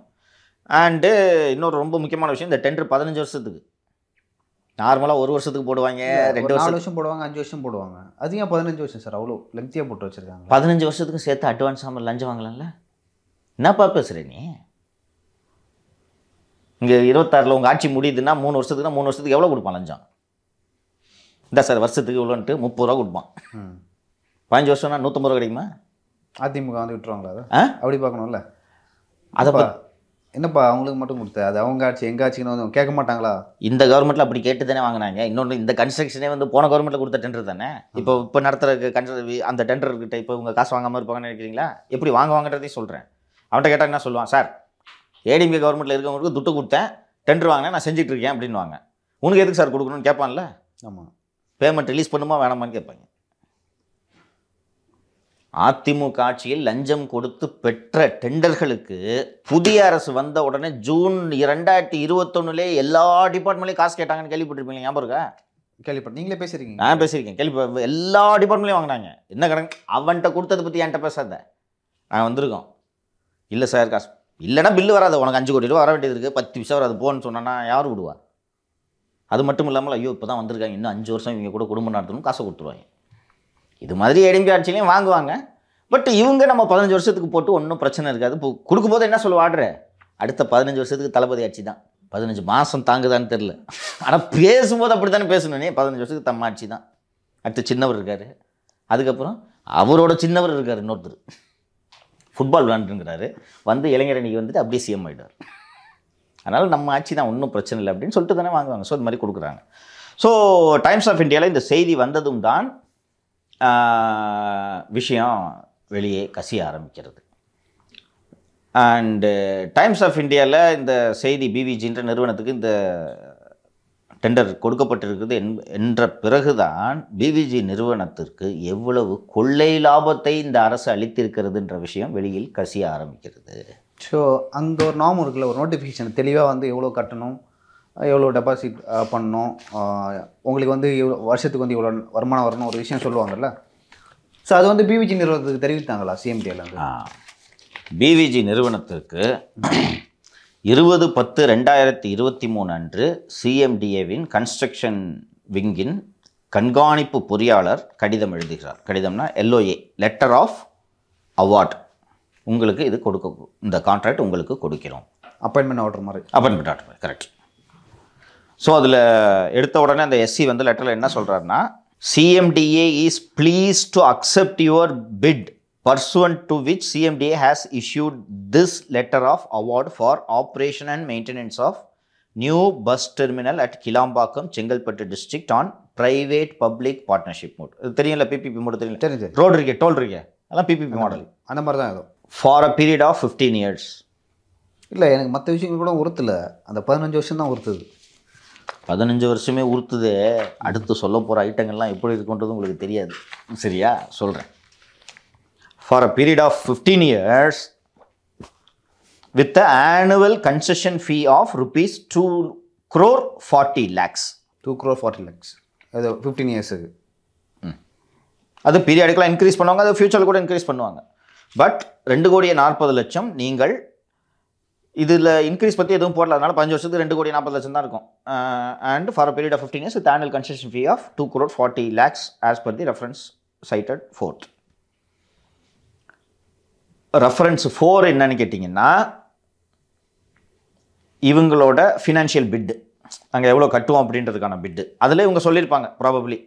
அண்டு இன்னொரு ரொம்ப முக்கியமான விஷயம் இந்த டெண்டர் பதினஞ்சு வருஷத்துக்கு நார்மலாக ஒரு வருஷத்துக்கு போடுவாங்க ரெண்டு வருஷம் வருஷம் போடுவாங்க அஞ்சு வருஷம் போடுவாங்க அது ஏன் பதினஞ்சு வருஷம் சார் அவ்வளோ லெங்க்த்தியாக போட்டு வச்சுருக்காங்க பதினஞ்சு வருஷத்துக்கு சேர்த்து அட்வான்ஸ் ஆமாம் லஞ்சம் வாங்கலாம்ல என்னப்பா பேசுகிற நீ இங்கே இருபத்தாறில் உங்கள் ஆட்சி முடியுதுன்னா மூணு வருஷத்துக்குனா மூணு வருஷத்துக்கு எவ்வளோ கொடுப்பான் லஞ்சம் இந்த சார் வருஷத்துக்கு இவ்வளோன்ட்டு முப்பது ரூபா கொடுப்பான் பதினஞ்சு வருஷம்னா நூற்றம்பது ரூபா கிடைக்குமா அதிமுக வந்து விட்டுருவாங்களா அதை அப்படி பார்க்கணும்ல அதப்பா என்னப்பா அவங்களுக்கு மட்டும் கொடுத்த அது அவங்க ஆட்சி எங்கள் ஆட்சிக்குன்னு வந்து கேட்க மாட்டாங்களா இந்த கவர்மெண்ட்டில் அப்படி கேட்டு தானே வாங்கினாங்க இன்னொன்று இந்த கன்ஸ்ட்ரக்ஷனே வந்து போன கவர்மெண்ட்டில் கொடுத்த டெண்டர் தானே இப்போ இப்போ நடத்துகிற கன்ஸ்ட்ர அந்த கிட்ட இப்போ உங்கள் காசு வாங்காமல் இருப்பாங்கன்னு நினைக்கிறீங்களா எப்படி வாங்குவாங்கன்றதையும் சொல்கிறேன் அவன்கிட்ட கேட்டால் என்ன சொல்லுவான் சார் ஏடிஎம்கே கவர்மெண்ட்டில் இருக்கவங்களுக்கு துட்டு கொடுத்தேன் டெண்டர் வாங்கினேன் நான் செஞ்சுட்டு இருக்கேன் அப்படின்னு வாங்க உனக்கு எதுக்கு சார் கொடுக்கணும்னு கேட்பான்ல ஆமாம் பேமெண்ட் ரிலீஸ் பண்ணுமா வேணாமான்னு கேட்பாங்க அதிமுக ஆட்சியில் லஞ்சம் கொடுத்து பெற்ற டெண்டர்களுக்கு புதிய அரசு வந்த உடனே ஜூன் இரண்டாயிரத்தி இருபத்தொன்னுலே எல்லா டிபார்ட்மெண்ட்லையும் காசு கேட்டாங்கன்னு கேள்விப்பட்டிருப்பீங்க ஞாபகம் இருக்கா கேள்விப்பட்ட நீங்களே பேசுறீங்க நான் பேசியிருக்கேன் கேள்வி எல்லா டிபார்ட்மெண்ட்லையும் வாங்கினாங்க என்ன கடன் அவன்கிட்ட கொடுத்தது பற்றி என்கிட்ட பேசாத நான் வந்திருக்கோம் இல்லை சார் காசு இல்லைனா பில்லு வராது உனக்கு அஞ்சு கோடி ரூபா வர வேண்டியது இருக்குது பத்து விஷயம் வராது போன்னு சொன்னேன்னா யார் விடுவா அது மட்டும் இல்லாமல் ஐயோ இப்போ தான் வந்திருக்காங்க இன்னும் அஞ்சு வருஷம் இவங்க கூட குடும்பம் நடத்தணும் காசை கொடுத்துருவாங்க இது மாதிரி எடிம்பி ஆட்சியிலையும் வாங்குவாங்க பட் இவங்க நம்ம பதினஞ்சு வருஷத்துக்கு போட்டு ஒன்றும் பிரச்சனை இருக்காது இப்போ கொடுக்கும்போது என்ன சொல்ல ஆடுற அடுத்த பதினஞ்சு வருஷத்துக்கு தளபதி ஆட்சி தான் பதினஞ்சு மாதம் தாங்குதான்னு தெரில ஆனால் பேசும்போது அப்படி தானே பேசணுன்னே பதினஞ்சு வருஷத்துக்கு தம்ம ஆட்சி தான் அடுத்து சின்னவர் இருக்கார் அதுக்கப்புறம் அவரோட சின்னவர் இருக்கார் இன்னொருத்தர் ஃபுட்பால் விளாண்டுங்கிறாரு வந்து இளைஞரணிக்கு வந்துட்டு அப்படியே சிஎம் ஆகிட்டார் அதனால் நம்ம ஆட்சி தான் ஒன்றும் பிரச்சனை இல்லை அப்படின்னு சொல்லிட்டு தானே வாங்குவாங்க ஸோ இது மாதிரி கொடுக்குறாங்க ஸோ டைம்ஸ் ஆஃப் இந்தியாவில் இந்த செய்தி வந்ததும் தான் விஷயம் வெளியே கசிய ஆரம்பிக்கிறது அண்டு டைம்ஸ் ஆஃப் இந்தியாவில் இந்த செய்தி பிவிஜின்ற நிறுவனத்துக்கு இந்த டெண்டர் கொடுக்கப்பட்டிருக்கிறது என்ற பிறகுதான் பிவிஜி நிறுவனத்திற்கு எவ்வளவு கொள்ளை லாபத்தை இந்த அரசு அளித்திருக்கிறதுன்ற விஷயம் வெளியில் கசிய ஆரம்பிக்கிறது ஸோ அந்த ஒரு நாம் இருக்குல்ல ஒரு நோட்டிஃபிகேஷன் தெளிவாக வந்து எவ்வளோ கட்டணும் எவ்வளோ டெபாசிட் பண்ணணும் உங்களுக்கு வந்து எவ்வளோ வருஷத்துக்கு வந்து இவ்வளோ வருமானம் வரணும் ஒரு விஷயம் சொல்லுவாங்கல்ல ஸோ அது வந்து பிவிஜி நிறுவனத்துக்கு தெரிவித்தாங்களா சிஎம்டியில் பிவிஜி நிறுவனத்திற்கு இருபது பத்து ரெண்டாயிரத்தி இருபத்தி மூணு அன்று சிஎம்டிஏவின் கன்ஸ்ட்ரக்ஷன் விங்கின் கண்காணிப்பு பொறியாளர் கடிதம் எழுதுகிறார் கடிதம்னா எல்ஓஏ லெட்டர் ஆஃப் அவார்ட் உங்களுக்கு இது கொடுக்க இந்த கான்ட்ராக்ட் உங்களுக்கு கொடுக்கிறோம் அப்பாயின்மெண்ட் ஆர்டர் மாதிரி அப்பாயின்மெண்ட் ஆர்டர் மாதிரி கரெக்ட் ஸோ அதில் எடுத்த உடனே அந்த எஸ்சி வந்து லெட்டரில் என்ன சொல்கிறாருன்னா CMDA is please to accept your bid pursuant to which CMDA has issued this letter of award for operation and maintenance of new bus terminal at Kilambakkam Chengalpattu district on private public partnership mode தெரியல பிபிபி மோட் தெரியல ரோடு இருக்கே டோல் இருக்கே அதெல்லாம் பிபிபி மாடல் அந்த மாதிரி தான் ஏதோ for a period of fifteen years இல்லை எனக்கு மற்ற விஷயங்கள் கூட உறுத்தலை அந்த பதினஞ்சு வருஷம் தான் உறுத்துது பதினஞ்சு வருஷமே உறுத்துது அடுத்து சொல்ல போகிற ஐட்டங்கள்லாம் எப்படி இருக்குன்றது உங்களுக்கு தெரியாது சரியா சொல்கிறேன் for a period of fifteen years with annual concession fee of rupees two crore forty lakhs two crore forty lakhs அது ஃபிஃப்டீன் இயர்ஸுக்கு ம் அது பீரியாடிக்கெலாம் இன்க்ரீஸ் பண்ணுவாங்க அது ஃப்யூச்சரில் கூட இன்க்ரீஸ் பண்ணுவாங்க பட் ரெண்டு கோடியே நாற்பது லட்சம் நீங்கள் இதில் இன்க்ரீஸ் பற்றி எதுவும் போடல அதனால் பஞ்சு வருஷத்துக்கு ரெண்டு கோடி நாற்பது லட்சம் தான் இருக்கும் and for a period of fifteen years with annual construction fee of two crore forty lakhs as per the reference cited fourth reference four என்னன்னு கேட்டிங்கன்னா இவங்களோட ஃபினான்ஷியல் பிட்டு அங்கே எவ்வளோ கட்டுவோம் அப்படின்றதுக்கான பிட்டு அதில் இவங்க சொல்லியிருப்பாங்க ப்ராபப்ளி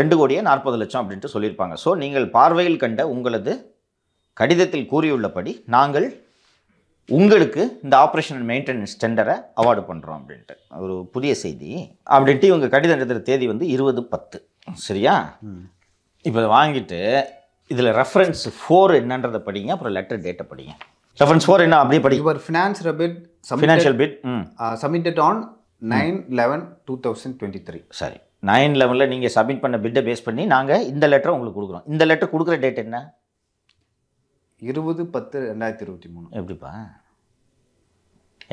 ரெண்டு கோடியே நாற்பது லட்சம் அப்படின்ட்டு சொல்லியிருப்பாங்க ஸோ நீங்கள் பார்வையில் கண்ட உங்களது கடிதத்தில் கூறியுள்ளபடி நாங்கள் உங்களுக்கு இந்த ஆப்ரேஷன் மெயின்டெனன்ஸ் டெண்டரை அவார்டு பண்ணுறோம் அப்படின்ட்டு ஒரு புதிய செய்தி அப்படின்ட்டு இவங்க கடிதம் எழுதுகிற தேதி வந்து இருபது பத்து சரியா இப்போ வாங்கிட்டு இதில் ரெஃபரன்ஸ் ஃபோர் என்னன்றதை படிங்க அப்புறம் லெட்டர் டேட்டை படிங்க ரெஃபரன்ஸ் ஃபோர் என்ன அப்படியே படிங்க ஒரு finance bid financial bid submitted on nine eleven two thousand twenty three சரி நைன் லெவனில் நீங்கள் சப்மிட் பண்ண பிட்டை பேஸ் பண்ணி நாங்கள் இந்த லெட்டரை உங்களுக்கு கொடுக்குறோம் இந்த லெட்டர் கொடுக்குற டேட் என்ன இருபது பத்து ரெண்டாயிரத்தி இருபத்தி மூணு எப்படிப்பா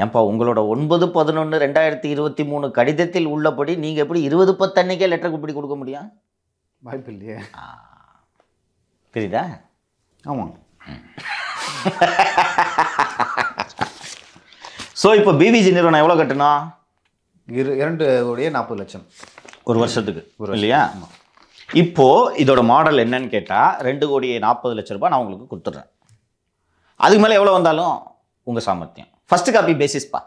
ஏன்பா உங்களோட ஒன்பது பதினொன்று ரெண்டாயிரத்தி இருபத்தி மூணு கடிதத்தில் உள்ளபடி நீங்கள் எப்படி இருபது பத்து அன்னைக்கே லெட்டர் இப்படி கொடுக்க முடியும் வாய்ப்பு இல்லையே தெரியுதா ஆமாம் ஸோ இப்போ பிபிஜி நிறுவனம் எவ்வளோ கட்டணும் இரு இரண்டு கோடியே நாற்பது லட்சம் ஒரு வருஷத்துக்கு இல்லையா இப்போது இதோட மாடல் என்னன்னு கேட்டால் ரெண்டு கோடியே நாற்பது லட்ச ரூபாய் நான் உங்களுக்கு கொடுத்துட்றேன் அதுக்கு மேலே எவ்வளோ வந்தாலும் உங்கள் சாமர்த்தியம் ஃபஸ்ட்டு காப்பி பேசிஸ்ப்பா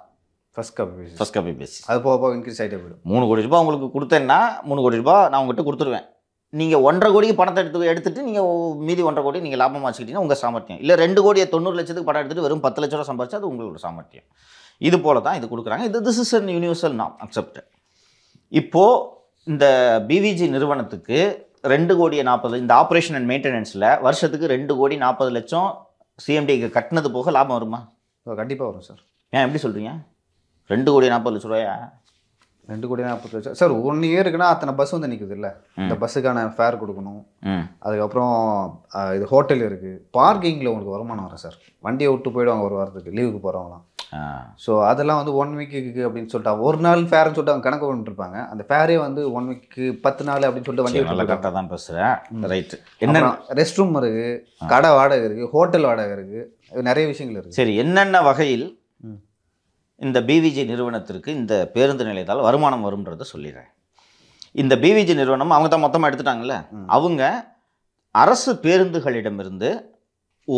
first copy basis first copy basis அது போக போக இன்க்ரீஸ் ஆகிட்டே போயிடும் மூணு கோடி ரூபா உங்களுக்கு கொடுத்தேன்னா மூணு கோடி ரூபாய் நான் உங்கள்கிட்ட கொடுத்துருவேன் நீங்கள் ஒன்றரை கோடிக்கு பணத்தை எடுத்து எடுத்துகிட்டு நீங்கள் மீதி ஒன்றரை கோடி நீங்கள் லாபமாக வச்சுக்கிட்டீங்கன்னா உங்கள் சாமர்த்தியம் இல்லை ரெண்டு கோடியை தொண்ணூறு லட்சத்துக்கு பணம் எடுத்துகிட்டு வெறும் பத்து லட்ச ரூபா சம்பாதிச்சா அது உங்களோட சாமர்த்தியம் இது போல தான் இது கொடுக்குறாங்க இது திஸ் இஸ் அன் யூனிவர்சல் நாம் அக்செப்ட் இப்போது இந்த பிவிஜி நிறுவனத்துக்கு ரெண்டு கோடியை நாற்பது இந்த ஆப்ரேஷன் அண்ட் மெயின்டெனன்ஸில் வருஷத்துக்கு ரெண்டு கோடி நாற்பது லட்சம் சிஎம்டிக்கு கட்டினது போக லாபம் வருமா கண்டிப்பாக வரும் சார் ஏன் எப்படி சொல்கிறீங்க ரெண்டு கோடி நாற்பது லட்ச ரூபாயா ரெண்டு கோடி நாற்பது லட்சம் சார் ஒன் இயருக்குன்னா அத்தனை பஸ் வந்து நிற்குது இல்லை இந்த பஸ்ஸுக்கான ஃபேர் கொடுக்கணும் அதுக்கப்புறம் இது ஹோட்டல் இருக்குது பார்க்கிங்கில் உங்களுக்கு வருமானம் வரும் சார் வண்டியை விட்டு போயிடுவாங்க ஒரு வாரத்துக்கு லீவுக்கு போகிறவங்களாம் ஸோ அதெல்லாம் வந்து ஒன் வீக்குக்கு அப்படின்னு சொல்லிட்டு ஒரு நாள் ஃபேர்னு சொல்லிட்டு அவங்க கணக்கு பண்ணிருப்பாங்க அந்த ஃபேரே வந்து ஒன் வீக்கு பத்து நாள் அப்படின்னு சொல்லிட்டு வண்டி நல்லா கரெக்டாக தான் பேசுகிறேன் ரைட்டு என்ன ரெஸ்ட் ரூம் இருக்குது கடை வாடகை இருக்குது ஹோட்டல் வாடகை இருக்குது நிறைய விஷயங்கள் இருக்குது சரி என்னென்ன வகையில் இந்த பிவிஜி நிறுவனத்திற்கு இந்த பேருந்து நிலையத்தால் வருமானம் வரும்ன்றதை சொல்லிடுறேன் இந்த பிவிஜி நிறுவனம் அவங்க தான் மொத்தமாக எடுத்துட்டாங்கல்ல அவங்க அரசு பேருந்துகளிடமிருந்து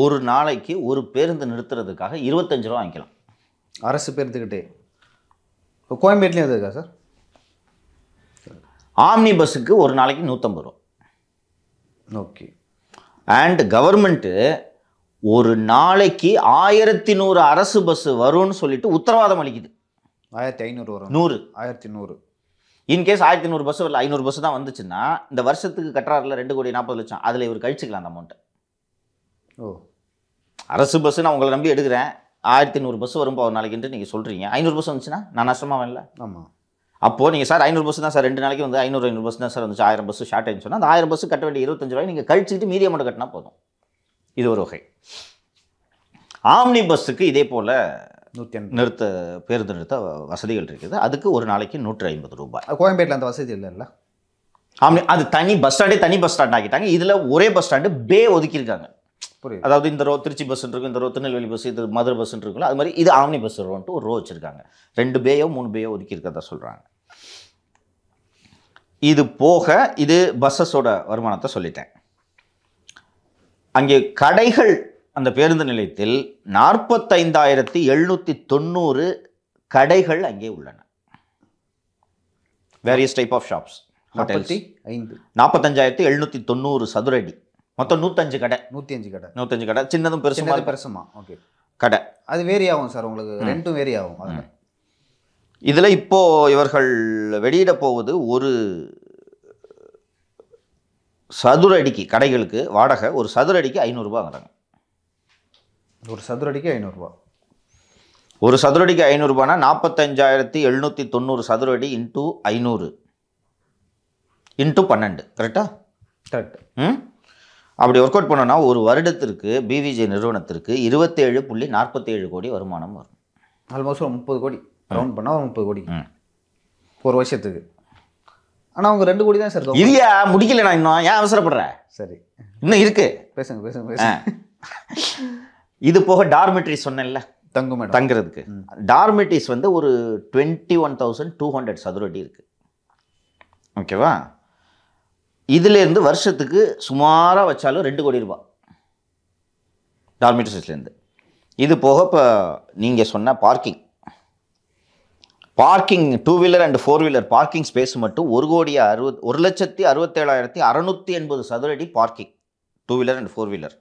ஒரு நாளைக்கு ஒரு பேருந்து நிறுத்துறதுக்காக இருபத்தஞ்சு ரூபா வாங்கிக்கலாம் அரசு பேருந்துக்கிட்டே இப்போ கோயம்பேட்லேயும் அது இருக்கா சார் ஆம்னி பஸ்ஸுக்கு ஒரு நாளைக்கு நூற்றம்பது ரூபா ஓகே அண்ட் கவர்மெண்ட்டு ஒரு நாளைக்கு ஆயிரத்தி நூறு அரசு பஸ்ஸு வரும்னு சொல்லிட்டு உத்தரவாதம் அளிக்குது ஆயிரத்தி ஐநூறு வரும் நூறு ஆயிரத்தி நூறு இன்கேஸ் ஆயிரத்தி நூறு பஸ் வரல ஐநூறு பஸ் தான் வந்துச்சுன்னா இந்த வருஷத்துக்கு கட்டுறாருல ரெண்டு கோடி நாற்பது லட்சம் அதில் இவர் கழிச்சிக்கலாம் அந்த அமௌண்ட்டை ஓ அரசு பஸ்ஸு நான் உங்களை நம்பி எடுக்கிறேன் ஆயிரத்தி ஐநூறு பஸ் வரும்போது ஒரு நாளைக்குன்ட்டு நீங்கள் சொல்கிறீங்க ஐநூறு பஸ் வந்துச்சுன்னா நான் நஷ்டமாக வேணல ஆமாம் அப்போது நீங்கள் சார் ஐநூறு பஸ் தான் சார் ரெண்டு நாளைக்கு வந்து ஐநூறு ஐநூறு பஸ் தான் சார் வந்துச்சு ஆயிரம் பஸ் ஷார்ட் ஆகி சொன்னால் அந்த ஆயிரம் பஸ் கட்ட வேண்டிய இருபத்தஞ்சு ரூபாய் நீங்கள் கழிச்சுட்டு மீதி அமௌண்ட் கட்டினா போதும் இது ஒரு வகை ஆம்னி பஸ்ஸுக்கு இதே போல் நூற்றி நிறுத்த பேருந்து நிறுத்த வசதிகள் இருக்குது அதுக்கு ஒரு நாளைக்கு நூற்றி ஐம்பது ரூபாய் கோயம்பேட்டில் அந்த வசதி இல்லைல்ல ஆம்னி அது தனி பஸ் ஸ்டாண்டே தனி பஸ் ஸ்டாண்ட் ஆக்கிட்டாங்க இதில் ஒரே பஸ் ஸ்டாண்டு பே ஒதுக்கியிருக்காங்க அதாவது இந்த ரோ திருச்சி பஸ் இருக்கும் இந்த ரோ திருநெல்வேலி பஸ் இது மதுரை பஸ் இருக்குல்ல அது மாதிரி இது ஆம்னி பஸ் ரோன்ட்டு ஒரு ரோ வச்சுருக்காங்க ரெண்டு பேயோ மூணு பேயோ ஒதுக்கி இருக்கிறதா சொல்கிறாங்க இது போக இது பஸ்ஸஸோட வருமானத்தை சொல்லிட்டேன் அங்கே கடைகள் அந்த பேருந்து நிலையத்தில் நாற்பத்தைந்தாயிரத்தி எழுநூற்றி தொண்ணூறு கடைகள் அங்கே உள்ளன various type of shops hotels ஐந்து நாற்பத்தஞ்சாயிரத்தி எழுநூற்றி தொண்ணூறு சதுரடி மொத்தம் நூற்றஞ்சு கடை நூற்றி அஞ்சு கடை நூற்றஞ்சு கடை சின்னதும் பெருசுமா பெருசுமா ஓகே கடை அது வேரி ஆகும் சார் உங்களுக்கு ரெண்டும் வேரி ஆகும் இதில் இப்போ இவர்கள் வெளியிட போவது ஒரு சதுர அடிக்கு கடைகளுக்கு வாடகை ஒரு சதுர அடிக்கு ஐநூறுரூபாங்கிறாங்க ஒரு சதுர அடிக்கு ஐநூறுரூபா ஒரு சதுரடிக்கு ஐநூறுரூபானா நாற்பத்தஞ்சாயிரத்தி எழுநூற்றி தொண்ணூறு சதுர அடி இன்ட்டு ஐநூறு இன்ட்டு பன்னெண்டு கரெக்டா கரெக்ட் ம் அப்படி ஒர்க் அவுட் பண்ணோன்னா ஒரு வருடத்திற்கு பிவிஜே நிறுவனத்திற்கு இருபத்தேழு புள்ளி நாற்பத்தேழு கோடி வருமானம் வரும் ஆல்மோஸ்ட் ஒரு முப்பது கோடி ரவுண்ட் பண்ணால் ஒரு முப்பது கோடி ஒரு வருஷத்துக்கு ஆனால் அவங்க ரெண்டு கோடி தான் சார் இல்லையா முடிக்கல நான் இன்னும் ஏன் அவசரப்படுற சரி இன்னும் இருக்கு பேசுங்க பேசுங்க இது போக டார்மெட்ரி சொன்னேன்ல தங்கும் தங்குறதுக்கு டார்மெட்ரிஸ் வந்து ஒரு twenty one thousand two hundred சதுரடி இருக்குது ஓகேவா இதிலேருந்து வருஷத்துக்கு சுமாராக வச்சாலும் ரெண்டு கோடி ரூபாய் டார்மிட்டர்ஸ்லேருந்து இது போக இப்போ நீங்கள் சொன்ன parking parking two wheeler and four wheeler parking space மட்டும் ஒரு கோடியாக அறுபத் ஒரு லட்சத்தி அறுபத்தேழாயிரத்தி அறநூற்றி எண்பது சதுரடி parking two wheeler and four wheeler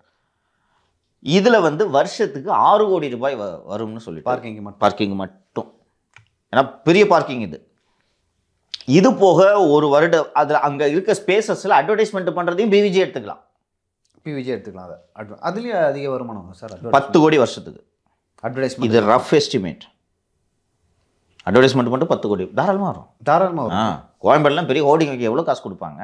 இதில் வந்து வருஷத்துக்கு ஆறு கோடி ரூபாய் வ வரும்னு சொல்லி பார்க்கிங் மட்டும் பார்க்கிங் மட்டும் ஏன்னா பெரிய பார்க்கிங் இது இது போக ஒரு வருடம் அதில் அங்கே இருக்க ஸ்பேசஸில் அட்வர்டைஸ்மெண்ட் பண்ணுறதையும் பிவிஜி எடுத்துக்கலாம் பிவிஜி எடுத்துக்கலாம் அதை அட்வ அதுலேயும் அதிக வருமானம் சார் பத்து கோடி வருஷத்துக்கு அட்வர்டைஸ்மெண்ட் இது ரஃப் எஸ்டிமேட் அட்வர்டைஸ்மெண்ட் மட்டும் பத்து கோடி தாராளமாக வரும் தாராளமாக வரும் கோயம்பேடுலாம் பெரிய ஹோர்டிங் வைக்க எவ்வளோ காசு கொடுப்பாங்க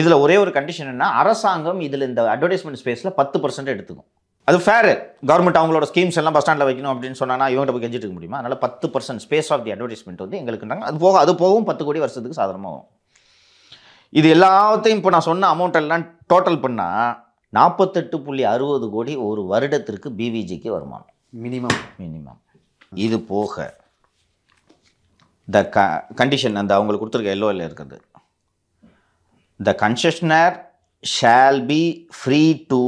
இதில் ஒரே ஒரு கண்டிஷன் என்ன அரசாங்கம் இதில் இந்த அட்வர்டைஸ்மெண்ட் ஸ்பேஸில் பத்து பர்சன்ட் எடுத்துக்கும் அது ஃபேரு கவர்மெண்ட் அவங்களோட ஸ்கீம்ஸ் எல்லாம் பஸ் ஸ்டாண்டில் வைக்கணும் அப்படின்னு சொன்னால் இவங்ககிட்ட போய் கெஞ்சிட்டு இருக்க முடியுமா அதனால் பத்து percent space of the advertisement வந்து எங்களுக்குன்றாங்க அது போக அது போகும் பத்து கோடி வருஷத்துக்கு சாதனமாகும் இது எல்லாத்தையும் இப்போ நான் சொன்ன அமௌண்ட் எல்லாம் டோட்டல் பண்ணால் நாற்பத்தெட்டு புள்ளி அறுபது கோடி ஒரு வருடத்திற்கு பிவிஜிக்கு வருமானம் மினிமம் மினிமம் இது போக த க கண்டிஷன் அந்த அவங்களுக்கு கொடுத்துருக்க எல்லோவில் இருக்குது the concessionaire shall be free to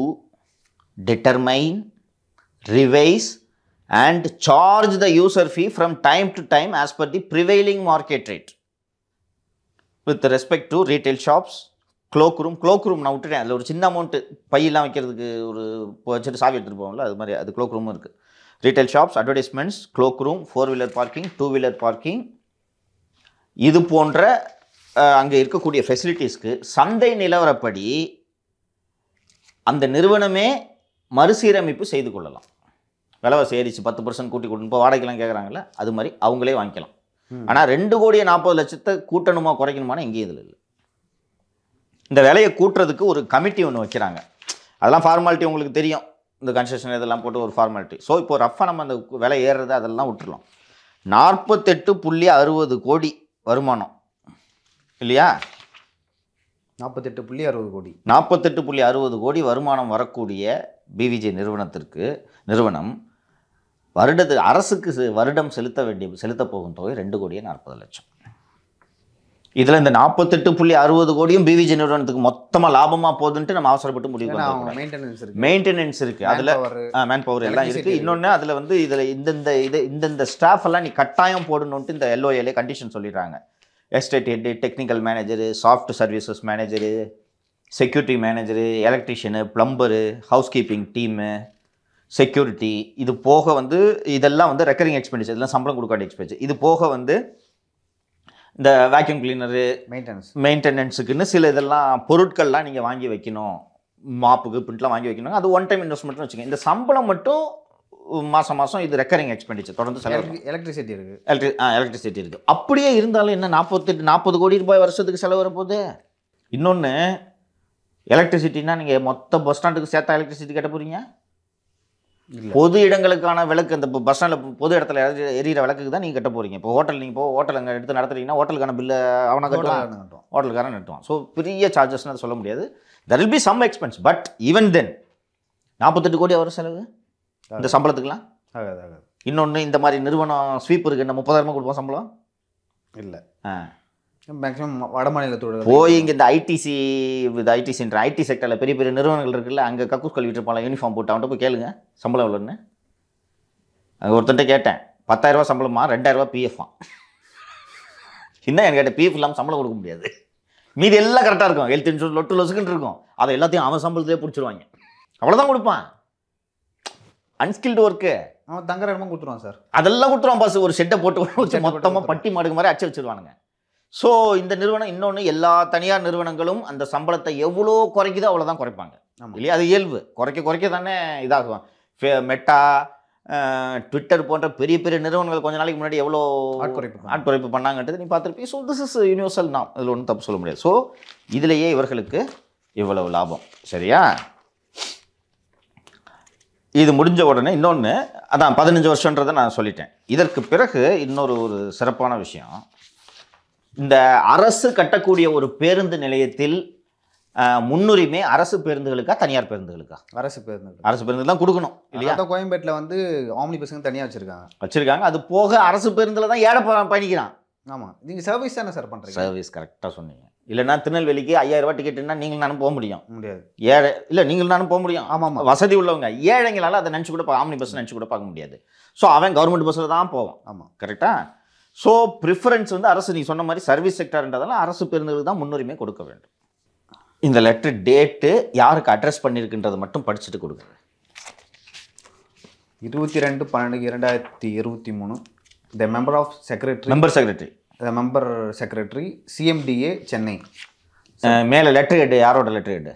determine, revise and charge the user fee from time to time as per the prevailing market rate. With respect to retail shops, cloak room cloak room நான் விட்டுட்டேன் அதில் ஒரு சின்ன அமௌண்ட்டு பையெல்லாம் வைக்கிறதுக்கு ஒரு வச்சுட்டு சாவி எடுத்துகிட்டு போவோம்ல அது மாதிரி அது க்ளோக் ரூமும் இருக்குது retail shops advertisements cloak room four wheeler parking two wheeler parking இது போன்ற அங்கே இருக்கக்கூடிய ஃபெசிலிட்டிஸ்க்கு சந்தை நிலவரப்படி அந்த நிறுவனமே மறுசீரமைப்பு செய்து கொள்ளலாம் விலவாசி ஏறிச்சு பத்து பர்சன்ட் கூட்டி கொடுக்கணும் இப்போ வாடகைலாம் கேட்குறாங்கல்ல அது மாதிரி அவங்களே வாங்கிக்கலாம் ஆனால் ரெண்டு கோடியே நாற்பது லட்சத்தை கூட்டணுமா குறைக்கணுமானா எங்கேயும் இதில் இல்லை இந்த விலையை கூட்டுறதுக்கு ஒரு கமிட்டி ஒன்று வைக்கிறாங்க அதெல்லாம் ஃபார்மாலிட்டி உங்களுக்கு தெரியும் இந்த கன்ஸ்ட்ரக்ஷன் இதெல்லாம் போட்டு ஒரு ஃபார்மாலிட்டி ஸோ இப்போ ரஃபாக நம்ம அந்த விலை ஏறுறது அதெல்லாம் விட்டுருலாம் நாற்பத்தெட்டு புள்ளி அறுபது கோடி வருமானம் இல்லையா நாற்பத்தெட்டு புள்ளி அறுபது கோடி நாற்பத்தெட்டு புள்ளி அறுபது கோடி வருமானம் வரக்கூடிய பிவிஜே நிறுவனத்திற்கு நிறுவனம் வருடத்து அரசுக்கு வருடம் செலுத்த வேண்டிய செலுத்த போகும் தொகை ரெண்டு கோடியே நாற்பது லட்சம் இதில் இந்த நாற்பத்தெட்டு புள்ளி அறுபது கோடியும் பிவிஜி நிறுவனத்துக்கு மொத்தமாக லாபமாக போகுதுன்ட்டு நம்ம அவசரப்பட்டு முடிவு மெயின்டெனன்ஸ் இருக்குது மெயின்டெனன்ஸ் இருக்குது அதில் மேன் பவர் எல்லாம் இருக்குது இன்னொன்று அதில் வந்து இதில் இந்தந்த இது இந்தந்த ஸ்டாஃப் எல்லாம் நீ கட்டாயம் போடணுன்ட்டு இந்த எல்ஓஏலே கண்டிஷன் சொல்லிடுறாங்க estate head technical manager soft services manager security manager electrician plumber house keeping team security இது போக வந்து இதெல்லாம் வந்து ரெக்கரிங் எக்ஸ்பென்டிச்சர் இதெல்லாம் சம்பளம் வேண்டிய எக்ஸ்பென்ஸ் இது போக வந்து இந்த வேக்யூம் கிளீனரு மெயின்டெனன்ஸ் மெயின்டெனன்ஸுக்குன்னு சில இதெல்லாம் பொருட்கள்லாம் நீங்கள் வாங்கி வைக்கணும் மாப்புக்கு பிரிண்ட்லாம் வாங்கி வைக்கணும் அது ஒன் டைம் இன்வெஸ்ட்மெண்ட்னு வச்சுக்கோங்க இந்த சம்பளம் மட்டும் மாதம் மாதம் இது ரெக்கரிங் எக்ஸ்பெண்டிச்சர் தொடர்ந்து செலவு எலக்ட்ரிசிட்டி இருக்குது எலக்ட்ரி ஆ எலக்ட்ரிசிட்டி இருக்குது அப்படியே இருந்தாலும் என்ன நாற்பத்தெட்டு நாற்பது கோடி ரூபாய் வருஷத்துக்கு செலவு வரப்போகுது இன்னொன்று எலக்ட்ரிசிட்டினா நீங்கள் மொத்த பஸ் ஸ்டாண்டுக்கு சேர்த்தா எலக்ட்ரிசிட்டி கட்ட போகிறீங்க பொது இடங்களுக்கான விளக்கு அந்த பஸ் ஸ்டாண்டில் பொது இடத்துல எரியிற விளக்குக்கு தான் நீங்கள் கட்ட போகிறீங்க இப்போ ஹோட்டல் நீங்கள் இப்போ ஹோட்டல் அங்கே எடுத்து நடத்துறீங்கன்னா ஹோட்டலுக்கான பில்லு அவனை நட்டுவான் ஹோட்டலுக்காரன் நட்டுவான் ஸோ பெரிய சார்ஜஸ்னு சொல்ல முடியாது there will be some expense but even then நாற்பத்தெட்டு கோடி வரும் செலவு இந்த சம்பளத்துக்குலாம் ஆகாது ஆகாது இன்னொன்று இந்த மாதிரி நிறுவனம் ஸ்வீப் இருக்குது என்ன முப்பதாயிரமா கொடுப்போம் சம்பளம் இல்லை ஆ மேக்ஸிமம் வட மாநிலத்தோட போய் இங்கே இந்த ஐடிசி இது ஐடிசின்ற ஐடி செக்டரில் பெரிய பெரிய நிறுவனங்கள் இருக்குல்ல அங்கே கக்கூஸ் கல்விட்டு இருப்பாங்க யூனிஃபார்ம் போட்டு அவன்கிட்ட போய் கேளுங்க சம்பளம் எவ்வளோன்னு அங்கே ஒருத்தன்ட்ட கேட்டேன் பத்தாயிரரூபா சம்பளமா ரெண்டாயிரரூபா பிஎஃபா என்ன என்கிட்ட பிஎஃப் இல்லாமல் சம்பளம் கொடுக்க முடியாது மீதி எல்லாம் கரெக்டாக இருக்கும் ஹெல்த் இன்சூரன்ஸ் லொட்டு லொசுக்குன்னு இருக்கும் அதை எல்லாத்தையும் அவன் சம்பளத்தையே பிடிச்சிருவாங்க அவ்வளோதான் கொடுப்பான் அன்ஸ்கில்டு ஒர்க்கு அவன் தங்குற இடமும் கொடுத்துருவான் சார் அதெல்லாம் கொடுத்துருவான் பாஸ் ஒரு செட்டை போட்டு மொத்தமாக பட்டி மாடுக்கு மாதிரி அச்சு வச்சிருவானுங்க ஸோ இந்த நிறுவனம் இன்னொன்று எல்லா தனியார் நிறுவனங்களும் அந்த சம்பளத்தை எவ்வளோ குறைக்குதோ அவ்வளோதான் குறைப்பாங்க இல்லையா அது இயல்பு குறைக்க குறைக்க தானே இதாகுவான் மெட்டா ட்விட்டர் போன்ற பெரிய பெரிய நிறுவனங்கள் கொஞ்ச நாளைக்கு முன்னாடி எவ்வளோ ஆட்குறைப்பு ஆட்குறைப்பு பண்ணாங்கன்றது நீ பார்த்துருப்பீ ஸோ திஸ் இஸ் யூனிவர்சல் நாம் இதில் ஒன்றும் தப்பு சொல்ல முடியாது ஸோ இதிலேயே இவர்களுக்கு இவ்வளவு லாபம் சரியா இது முடிஞ்ச உடனே இன்னொன்று அதான் பதினஞ்சு வருஷன்றதை நான் சொல்லிட்டேன் இதற்கு பிறகு இன்னொரு ஒரு சிறப்பான விஷயம் இந்த அரசு கட்டக்கூடிய ஒரு பேருந்து நிலையத்தில் முன்னுரிமை அரசு பேருந்துகளுக்கா தனியார் பேருந்துகளுக்கா அரசு பேருந்து அரசு பேருந்து தான் கொடுக்கணும் இல்லையா கோயம்பேட்டில் வந்து ஆம்னி பஸ்ஸுங்க தனியாக வச்சுருக்காங்க வச்சுருக்காங்க அது போக அரசு பேருந்தில் தான் ஏழை பயணிக்கிறான் ஆமாம் நீங்கள் சர்வீஸ் தானே சார் பண்ணுறீங்க சர்வீஸ் கரெக்டாக சொன்னீங்க இல்லைனா திருநெல்வேலிக்கு ஐயாயிரரூபா டிக்கெட்டுனா நீங்கள் நானும் போக முடியும் முடியாது ஏழை இல்லை நீங்கள் நானும் போக முடியும் ஆமாம் ஆமாம் வசதி உள்ளவங்க ஏழைங்களால் அதை நினச்சி கூட ஆம்னி பஸ் நினச்சி கூட பார்க்க முடியாது ஸோ அவன் கவர்மெண்ட் பஸ்ஸில் தான் போவான் ஆமாம் கரெக்டாக ஸோ ப்ரிஃபரன்ஸ் வந்து அரசு நீங்கள் சொன்ன மாதிரி சர்வீஸ் செக்டர்ன்றதெல்லாம் அரசு பேருந்துகளுக்கு தான் முன்னுரிமை கொடுக்க வேண்டும் இந்த லெட்டர் டேட்டு யாருக்கு அட்ரஸ் பண்ணியிருக்குன்றதை மட்டும் படிச்சுட்டு கொடுக்குறேன் இருபத்தி ரெண்டு பன்னெண்டு இரண்டாயிரத்தி இருபத்தி மூணு the member of secretary member secretary member secretary CMDA Chennai மேலே லெட்டர் ஹெட் யாரோட letter head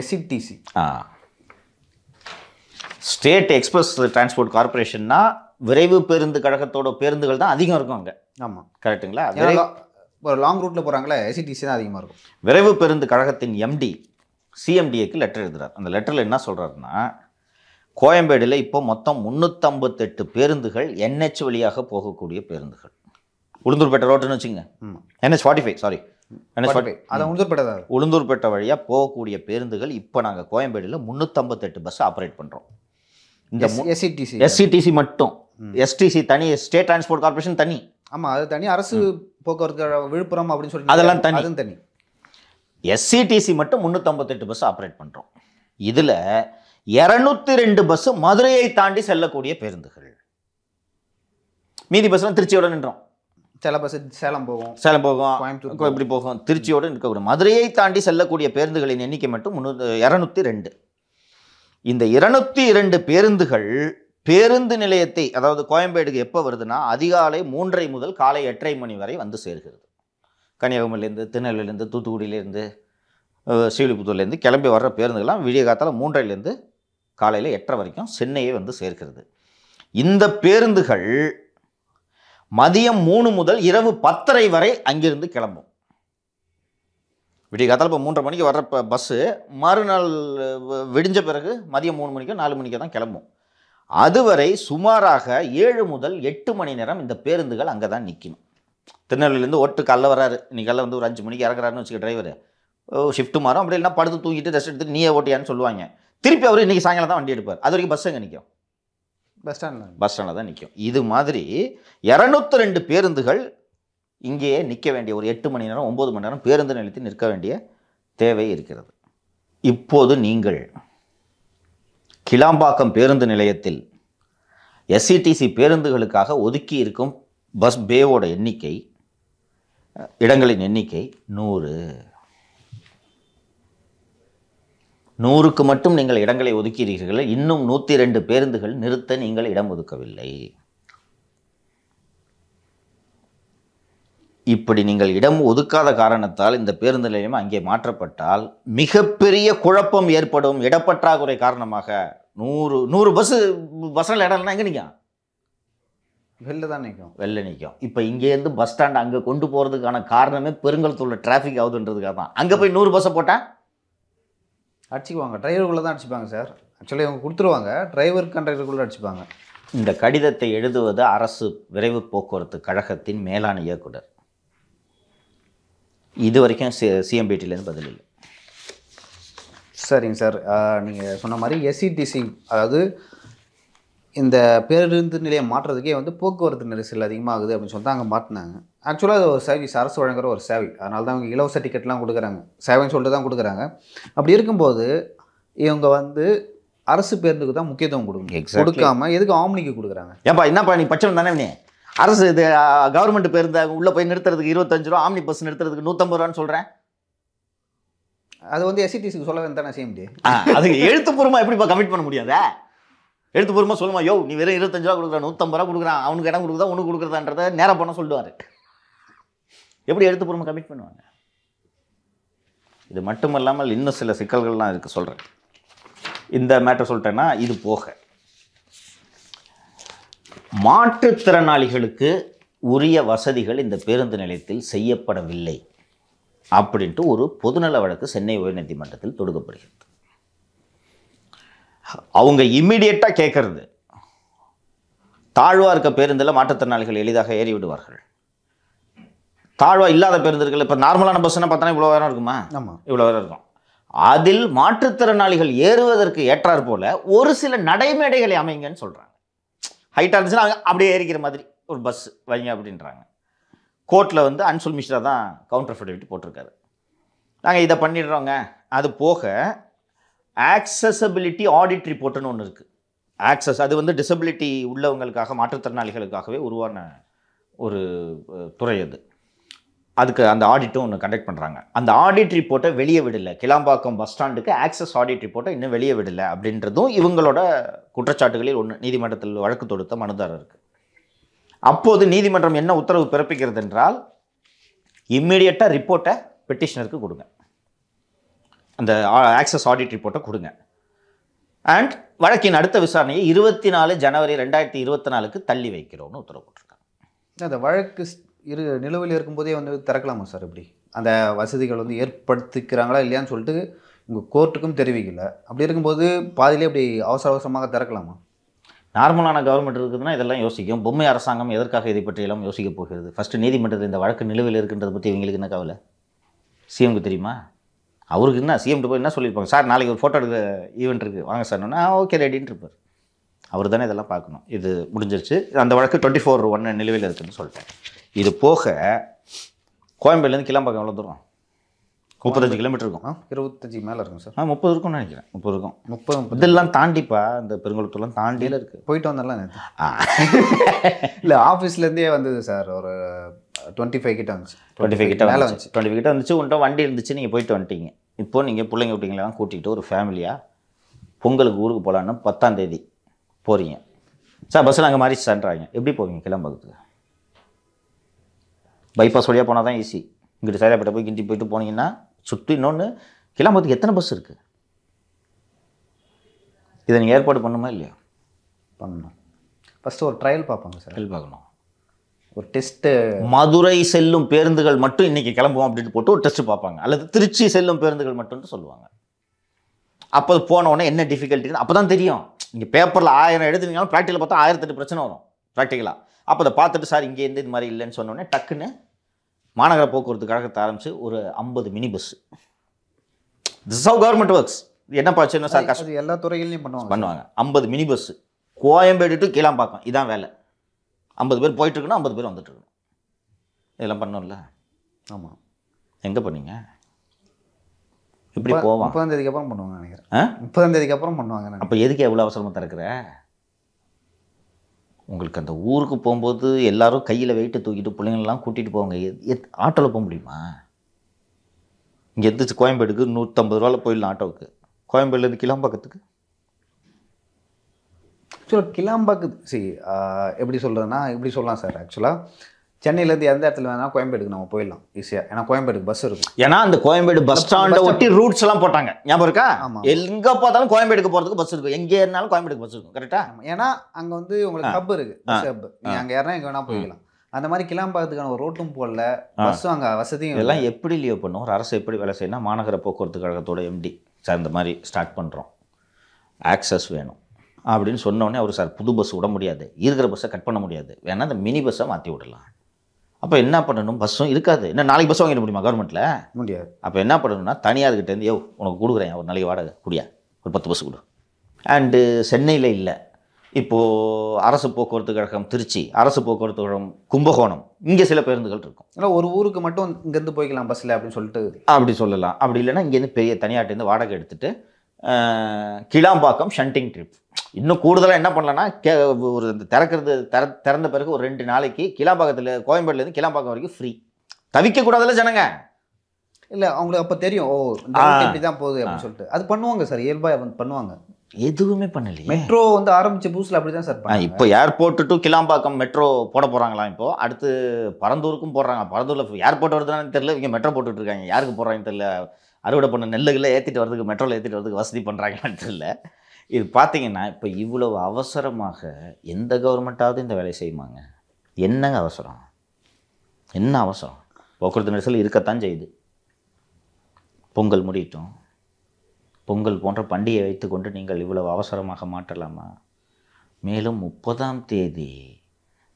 SETC ah state express transport கார்பரேஷன்னா விரைவு பேருந்து கழகத்தோட பேருந்துகள் தான் அதிகம் இருக்கும் அங்கே ஆமாம் கரெக்டுங்களா ஒரு லாங் ரூட்டில் போகிறாங்களே எஸ்இடிசி e தான் அதிகமாக இருக்கும் விரைவு பேருந்து கழகத்தின் எம்டி சிஎம்டிஏக்கு லெட்டர் எழுதுகிறார் அந்த லெட்டரில் என்ன சொல்கிறாருன்னா கோயம்பேடில் இப்போ மொத்தம் முந்நூற்றம்பத்தெட்டு பேருந்துகள் என்ஹெச் வழியாக போகக்கூடிய பேருந்துகள் உளுந்தூர்பேட்டை ரோட்டுன்னு வச்சுங்க என்ன forty five sorry NS forty five அதை உளுந்தூர்பேட்டை உளுந்தூர்பேட்டை வழியாக போகக்கூடிய பேருந்துகள் இப்போ நாங்கள் கோயம்பேடில் முந்நூற்றம்பத்தெட்டு பஸ் ஆப்ரேட் பண்ணுறோம் இந்த எஸ்சிடிசி எஸ்சிடிசி மட்டும் எஸ்டிசி தனி ஸ்டேட் டிரான்ஸ்போர்ட் கார்பரேஷன் தனி ஆமாம் அது தனி அரசு போக்குவரத்து விழுப்புரம் அப்படின்னு சொல்லி அதெல்லாம் தனி தனி எஸ்சிடிசி மட்டும் முந்நூற்றம்பத்தெட்டு பஸ் ஆப்ரேட் பண்ணுறோம் இதில் இரநூத்தி ரெண்டு பஸ்ஸு மதுரையை தாண்டி செல்லக்கூடிய பேருந்துகள் மீதி பஸ்லாம் திருச்சியோட நின்றோம் சில பஸ் சேலம் போகும் சேலம் போகும் கோயம்புத்தூர் இப்படி போகும் திருச்சியோடு இருக்கக்கூடும் மதுரையை தாண்டி செல்லக்கூடிய பேருந்துகளின் எண்ணிக்கை மட்டும் இரநூத்தி ரெண்டு இந்த இருநூத்தி இரண்டு பேருந்துகள் பேருந்து நிலையத்தை அதாவது கோயம்பேடுக்கு எப்போ வருதுன்னா அதிகாலை மூன்றரை முதல் காலை எட்டரை மணி வரை வந்து சேர்கிறது கன்னியாகுமரியிலேருந்து திருநெல்வேலியிலேருந்து தூத்துக்குடியிலேருந்து ஸ்ரீவில்லிபுத்தூர்லேருந்து கிளம்பி வர்ற பேருந்துகள்லாம் விடிய காத்தால் மூன்றரைலேருந்து காலையில் எட்டரை வரைக்கும் சென்னையை வந்து சேர்க்கிறது இந்த பேருந்துகள் மதியம் மூணு முதல் இரவு பத்தரை வரை அங்கிருந்து கிளம்பும் விடிய காத்தால் இப்போ மூன்றரை மணிக்கு வர்ற பஸ்ஸு மறுநாள் விடிஞ்ச பிறகு மதியம் மூணு மணிக்கோ நாலு மணிக்கோ தான் கிளம்பும் அதுவரை சுமாராக ஏழு முதல் எட்டு மணி நேரம் இந்த பேருந்துகள் அங்கே தான் நிற்கணும் திருநெல்வேலியிலேருந்து ஒட்டு கல்ல வராரு இன்னைக்கு வந்து ஒரு அஞ்சு மணிக்கு இறக்குறாருன்னு வச்சுக்க டிரைவர் ஷிஃப்ட்டு மாறும் அப்படி இல்லைன்னா படுத்து தூங்கிட்டு ரெஸ்ட் எடுத்துகிட்டு நீயே ஓட்டியான்னு சொல்லுவாங்க திருப்பி அவர் இன்றைக்கி சாயங்காலம் தான் வண்டி எடுப்பார் அது வரைக்கும் பஸ்ஸு அங்கே நிற்கும் பஸ் ஸ்டாண்டில் பஸ் ஸ்டாண்டில் தான் நிற்கும் இது மாதிரி இரநூத்தி ரெண்டு பேருந்துகள் இங்கேயே நிற்க வேண்டிய ஒரு எட்டு மணி நேரம் ஒம்பது மணி நேரம் பேருந்து நிலையத்தில் நிற்க வேண்டிய தேவை இருக்கிறது இப்போது நீங்கள் கிளாம்பாக்கம் பேருந்து நிலையத்தில் எஸ்சிடிசி e பேருந்துகளுக்காக ஒதுக்கி இருக்கும் பஸ் பேவோட எண்ணிக்கை இடங்களின் எண்ணிக்கை நூறு நூறுக்கு மட்டும் நீங்கள் இடங்களை ஒதுக்கிறீர்கள் இன்னும் நூற்றி ரெண்டு பேருந்துகள் நிறுத்த நீங்கள் இடம் ஒதுக்கவில்லை இப்படி நீங்கள் இடம் ஒதுக்காத காரணத்தால் இந்த பேருந்து நிலையம் அங்கே மாற்றப்பட்டால் மிகப்பெரிய குழப்பம் ஏற்படும் இடப்பற்றாக்குறை காரணமாக நூறு நூறு பஸ்ஸு பஸ்ஸில் இடம்னா எங்கே நிற்கும் வெளில தான் நிற்கும் வெளில நிற்கும் இப்போ இங்கேருந்து பஸ் ஸ்டாண்ட் அங்கே கொண்டு போகிறதுக்கான காரணமே பெருங்கலத்தில் உள்ள டிராஃபிக் ஆகுதுன்றதுக்காக தான் அங்கே போய் நூறு பஸ்ஸை போட்டால் அடிச்சுக்குவாங்க டிரைவருக்குள்ளே தான் அடிச்சுப்பாங்க சார் ஆக்சுவலி அவங்க கொடுத்துருவாங்க டிரைவருக்கு கண்டக்டருக்குள்ளே அடிச்சுப்பாங்க இந்த கடிதத்தை எழுதுவது அரசு விரைவு போக்குவரத்து கழகத்தின் மேலாண் இயக்குனர் இது வரைக்கும் சி சிஎம்பிடிலேருந்து பதில் இல்லை சரிங்க சார் நீங்கள் சொன்ன மாதிரி எஸ்சிடிசி e அதாவது இந்த பேருந்து நிலையம் மாற்றுறதுக்கே வந்து போக்குவரத்து நெரிசல் அதிகமாகுது அப்படின்னு சொல்லிட்டு அங்கே மாட்டினாங்க ஆக்சுவலாக அது ஒரு சர்வீஸ் அரசு வழங்குற ஒரு சேவை அதனால தான் அவங்க இலவச டிக்கெட்லாம் கொடுக்குறாங்க சேவைன்னு சொல்லிட்டு தான் கொடுக்குறாங்க அப்படி இருக்கும்போது இவங்க வந்து அரசு பேருந்துக்கு தான் முக்கியத்துவம் கொடுக்கணும் கொடுக்காம எதுக்கு ஆம்னிக்கு கொடுக்குறாங்க ஏன்ப்பா என்னப்பா நீ பட்சம் தானே அரசு இது கவர்மெண்ட் பேருந்து உள்ளே போய் நிறுத்துறதுக்கு இருபத்தஞ்சு ரூபா ஆம்னி பஸ் நிறுத்துறதுக்கு நூற்றம்பது ரூபான்னு சொல்கிறேன் அது வந்து எஸ்சிடிசிக்கு சொல்ல வேண்டாம் செய்ய முடியாது அதுக்கு எழுத்துப்பூர்வமாக எப்படிப்பா கமிட் பண்ண முடியாதா எடுத்து பொறுமா சொல்லுமா யோ நீ வெறும் இருபத்தஞ்சு ரூபா கொடுக்குறான் நூற்றம்பது ரூபா கொடுக்குறான் அவனுக்கு இடம் கொடுக்குதா ஒன்று கொடுக்குறதான்றத நேரம் பண்ண சொல்லுவார் எப்படி எடுத்து பொறுமை கமிட் பண்ணுவாங்க இது மட்டும் இல்லாமல் இன்னும் சில சிக்கல்கள்லாம் இருக்குது சொல்கிறேன் இந்த மேட்டர் சொல்லிட்டேன்னா இது போக மாற்றுத்திறனாளிகளுக்கு உரிய வசதிகள் இந்த பேருந்து நிலையத்தில் செய்யப்படவில்லை அப்படின்ட்டு ஒரு பொதுநல வழக்கு சென்னை உயர்நீதிமன்றத்தில் தொடுக்கப்படுகிறது அவங்க இம்மிடியட்டாக கேட்கறது தாழ்வாக இருக்க பேருந்தில் மாற்றுத்திறனாளிகள் எளிதாக ஏறி விடுவார்கள் தாழ்வாக இல்லாத பேருந்துகள் இப்போ நார்மலான பஸ்ஸுன்னா பார்த்தோன்னா இவ்வளோ வேரம் இருக்குமா ஆமாம் இவ்வளோ வேரம் இருக்கும் அதில் மாற்றுத்திறனாளிகள் ஏறுவதற்கு ஏற்றாற் போல் ஒரு சில நடைமேடைகளை அமைங்கன்னு சொல்கிறாங்க ஹைட்டாக இருந்துச்சுன்னா அவங்க அப்படியே ஏறிக்கிற மாதிரி ஒரு பஸ் வைங்க அப்படின்றாங்க கோர்ட்டில் வந்து அன்சுல் மிஸ்ரா தான் கவுண்டர் அஃபிடவிட் போட்டிருக்காரு நாங்கள் இதை பண்ணிடுறோங்க அது போக ஆக்சசபிலிட்டி ஆடிட் ரிப்போர்ட்டுன்னு ஒன்று இருக்குது ஆக்சஸ் அது வந்து டிசபிலிட்டி உள்ளவங்களுக்காக மாற்றுத்திறனாளிகளுக்காகவே உருவான ஒரு துறை அது அதுக்கு அந்த ஆடிட்டும் ஒன்று கண்டக்ட் பண்ணுறாங்க அந்த ஆடிட் ரிப்போர்ட்டை வெளியே விடலை கிளாம்பாக்கம் பஸ் ஸ்டாண்டுக்கு ஆக்சஸ் ஆடிட் ரிப்போர்ட்டை இன்னும் வெளியே விடலை அப்படின்றதும் இவங்களோட குற்றச்சாட்டுகளில் ஒன்று நீதிமன்றத்தில் வழக்கு தொடுத்த மனுதாரருக்கு அப்போது நீதிமன்றம் என்ன உத்தரவு பிறப்பிக்கிறது என்றால் இம்மிடியட்டாக ரிப்போர்ட்டை பெட்டிஷனருக்கு கொடுங்க அந்த ஆக்சஸ் ஆடிட் ரிப்போர்ட்டை கொடுங்க அண்ட் வழக்கின் அடுத்த விசாரணையை இருபத்தி நாலு ஜனவரி ரெண்டாயிரத்தி இருபத்தி நாலுக்கு தள்ளி வைக்கிறோம்னு உத்தரவு போட்டிருக்காங்க அந்த வழக்கு இரு நிலுவையில் இருக்கும்போதே வந்து திறக்கலாமா சார் இப்படி அந்த வசதிகள் வந்து ஏற்படுத்திக்கிறாங்களா இல்லையான்னு சொல்லிட்டு உங்கள் கோர்ட்டுக்கும் தெரிவிக்கல அப்படி இருக்கும்போது பாதியிலே அப்படி அவசர அவசரமாக திறக்கலாமா நார்மலான கவர்மெண்ட் இருக்குதுன்னா இதெல்லாம் யோசிக்கும் பொம்மை அரசாங்கம் எதற்காக இதை பற்றியெல்லாம் யோசிக்க போகிறது ஃபஸ்ட்டு நீதிமன்றத்தில் இந்த வழக்கு நிலுவையில் இருக்குன்றதை பற்றி இவங்களுக்கு என்ன கவலை சிஎம்க்கு தெரியுமா அவருக்கு என்ன சிஎம் போய் என்ன சொல்லியிருப்பாங்க சார் நாளைக்கு ஒரு ஃபோட்டோ எடுக்க ஈவெண்ட் இருக்குது வாங்க சார் சார்னா ஓகே ரெடின்னு இருப்பார் அவர் தானே இதெல்லாம் பார்க்கணும் இது முடிஞ்சிருச்சு அந்த வழக்கு டுவெண்ட்டி ஃபோர் ஒன்று நிலுவையில் இருக்குதுன்னு சொல்லிட்டேன் இது போக கோயம்பேடுலேருந்து கிளம்பாக்கம் எவ்வளோ தூரம் முப்பத்தஞ்சு கிலோமீட்டர் இருக்கும் இருபத்தஞ்சி மேலே இருக்கும் சார் ஆ முப்பது இருக்கும்னு நினைக்கிறேன் முப்பது இருக்கும் முப்பது இதெல்லாம் தாண்டிப்பா இந்த பெருங்குளத்துலாம் தாண்டியில் இருக்குது போயிட்டு வந்தாலும் இல்லை ஆஃபீஸ்லேருந்தே வந்தது சார் ஒரு டுவெண்ட்டி ஃபைவ் கிட்ட வந்துச்சு டுவெண்ட்டி ஃபைவ் கிட்ட வந்துச்சு டுவெண்ட்டி ஃபைவ் கிட்ட வந்துச்சு உன்ட்ட வண்டி இருந்துச்சு நீங்கள் போயிட்டு வந்துட்டீங்க இப்போ நீங்கள் பிள்ளைங்க விட்டீங்களெல்லாம் கூட்டிகிட்டு ஒரு ஃபேமிலியாக பொங்கலுக்கு ஊருக்கு போகலான்னு பத்தாம் தேதி போகிறீங்க சார் பஸ்ஸில் அங்கே மாதிரி சென்றாங்க எப்படி போவீங்க கிளம்புறதுக்கு பைபாஸ் வழியாக போனால் தான் ஈஸி இங்கிட்டு சரியாப்பட்ட போய் கிண்டி போயிட்டு போனீங்கன்னா சுற்றி இன்னொன்று கிளம்புறதுக்கு எத்தனை பஸ் இருக்குது இதை நீங்கள் ஏற்பாடு பண்ணுமா இல்லையா பண்ணணும் ஃபஸ்ட்டு ஒரு ட்ரையல் பார்ப்பாங்க சார் ட்ரையல் பார்க்கணும் ஒரு டெஸ்ட்டு மதுரை செல்லும் பேருந்துகள் மட்டும் இன்றைக்கி கிளம்புவோம் அப்படின்ட்டு போட்டு ஒரு டெஸ்ட்டு பார்ப்பாங்க அல்லது திருச்சி செல்லும் பேருந்துகள் மட்டும்னு சொல்லுவாங்க அப்போ உடனே என்ன டிஃபிகல்ட்டின்னு அப்போ தான் தெரியும் இங்கே பேப்பரில் ஆயிரம் எடுத்துனீங்கன்னா ப்ராக்டிக்கல் பார்த்தா ஆயிரத்தெட்டு பிரச்சனை வரும் ப்ராக்டிக்கலாக அப்போ அதை பார்த்துட்டு சார் இங்கேருந்து இது மாதிரி இல்லைன்னு சொன்னோடனே டக்குன்னு மாநகர போக்குவரத்து கழகத்தை ஆரம்பித்து ஒரு ஐம்பது mini bus this how government works என்ன பிரச்சனை சார் கஷ்டம் எல்லா துறையிலையும் பண்ணுவாங்க பண்ணுவாங்க ஐம்பது mini bus Koyambedu to Kilambakkam இதான் வேலை ஐம்பது பேர் போயிட்டுருக்கணும் ஐம்பது பேர் வந்துட்டுருக்கணும் இதெல்லாம் பண்ணோம்ல ஆமாம் எங்கே பண்ணீங்க இப்படி போவான் முப்பதாம் தேதிக்கு அப்புறம் பண்ணுவாங்க நினைக்கிறேன் ஆ முப்பதாம் தேதிக்கு அப்புறம் பண்ணுவாங்க அப்போ எதுக்கு எவ்வளோ அவசரமாக திறக்கிற உங்களுக்கு அந்த ஊருக்கு போகும்போது எல்லாரும் கையில் வெயிட்டை தூக்கிட்டு பிள்ளைங்களெலாம் கூட்டிகிட்டு போவாங்க எத் ஆட்டோவில் போக முடியுமா இங்கே எந்திரிச்சு கோயம்பேடுக்கு நூற்றம்பது ரூபாவில் போயிடலாம் ஆட்டோவுக்கு கோயம்பேடுலேருந்து கிளம்பக்கத்துக்கு ஆக்சுவலாக கிளாம்பாக்கு சரி எப்படி சொல்கிறதுனா இப்படி சொல்லலாம் சார் ஆக்சுவலாக சென்னையிலேருந்து எந்த இடத்துல வேணால் கோயம்பேடுக்கு நம்ம போயிடலாம் ஈஸியாக ஏன்னா கோயம்பேடுக்கு பஸ் இருக்கும் ஏன்னா அந்த கோயம்பேடு பஸ் ஸ்டாண்டை ஒட்டி ரூட்ஸ் எல்லாம் போட்டாங்க ஞாபகம் இருக்கா ஆமாம் எங்கே பார்த்தாலும் கோயம்பேடுக்கு போகிறதுக்கு பஸ் இருக்கும் எங்கே இருந்தாலும் கோயம்பேடுக்கு பஸ் இருக்கும் கரெக்டாக ஏன்னா அங்கே வந்து உங்களுக்கு ஹப் இருக்குது ஹப் நீங்கள் அங்கே யாரா எங்கே வேணால் போயிடலாம் அந்த மாதிரி கிளாம்பாக்கத்துக்கான ஒரு ரோட்டும் போடல பஸ்ஸும் அங்கே வசதியும் எல்லாம் எப்படி லீவ் பண்ணும் ஒரு அரசு எப்படி வேலை செய்யணும் மாநகர போக்குவரத்து கழகத்தோட எம்டி சார் இந்த மாதிரி ஸ்டார்ட் பண்ணுறோம் ஆக்சஸ் வேணும் அப்படின்னு சொன்னோடனே அவர் சார் புது பஸ் விட முடியாது இருக்கிற பஸ்ஸை கட் பண்ண முடியாது வேணால் அந்த மினி பஸ்ஸை மாற்றி விடலாம் அப்போ என்ன பண்ணணும் பஸ்ஸும் இருக்காது என்ன நாளைக்கு பஸ் வாங்கிட முடியுமா கவர்மெண்ட்டில் முடியாது அப்போ என்ன பண்ணணும்னா இருந்து யோ உனக்கு கொடுக்குறேன் ஒரு நாளைக்கு வாடகை குடியா ஒரு பத்து பஸ் கொடு அண்டு சென்னையில் இல்லை இப்போது அரசு போக்குவரத்து கழகம் திருச்சி அரசு போக்குவரத்து கழகம் கும்பகோணம் இங்கே சில பேருந்துகள் இருக்கும் ஏன்னா ஒரு ஊருக்கு மட்டும் இங்கேருந்து போய்க்கலாம் பஸ்ஸில் அப்படின்னு சொல்லிட்டு அப்படி சொல்லலாம் அப்படி இல்லைன்னா இங்கேருந்து பெரிய தனியார்ட்டேருந்து வாடகை எடுத்துகிட்டு கிளாம்பாக்கம் ஷண்டிங் ட்ரிப் இன்னும் கூடுதலாக என்ன பண்ணலன்னா கே ஒரு இந்த திறக்கிறது திற திறந்த பிறகு ஒரு ரெண்டு நாளைக்கு கிளாம்பாக்கத்தில் கோயம்பேடுலேருந்து கிளாம்பாக்கம் வரைக்கும் ஃப்ரீ தவிக்கக்கூடாதுல்ல ஜனங்க இல்லை அவங்களுக்கு அப்போ தெரியும் ஓ இப்படி தான் போகுது அப்படின்னு சொல்லிட்டு அது பண்ணுவாங்க சார் இயல்பாக பண்ணுவாங்க எதுவுமே பண்ணல மெட்ரோ வந்து ஆரம்பிச்ச புதுசில் அப்படி தான் சார் இப்போ ஏர்போர்ட் டு கிளாம்பாக்கம் மெட்ரோ போட போகிறாங்களா இப்போ அடுத்து பரந்தூருக்கும் போடுறாங்க பரந்தூரில் ஏர்போர்ட் வருதுன்னு தெரியல இங்கே மெட்ரோ போட்டுட்ருக்காங்க யாருக்கு போடுறாங்க தெரியல அறுவடை பண்ண நெல்லுகளை ஏற்றிட்டு வரதுக்கு மெட்ரோல் ஏற்றிட்டு வரதுக்கு வசதி பண்ணுறாங்களான்னு இல்லை இது பார்த்தீங்கன்னா இப்போ இவ்வளவு அவசரமாக எந்த கவர்மெண்ட்டாவது இந்த வேலையை செய்யுமாங்க என்னங்க அவசரம் என்ன அவசரம் போக்குவரத்து நெரிசல் இருக்கத்தான் செய்யுது பொங்கல் முடியட்டும் பொங்கல் போன்ற பண்டிகை வைத்துக்கொண்டு நீங்கள் இவ்வளவு அவசரமாக மாற்றலாமா மேலும் முப்பதாம் தேதி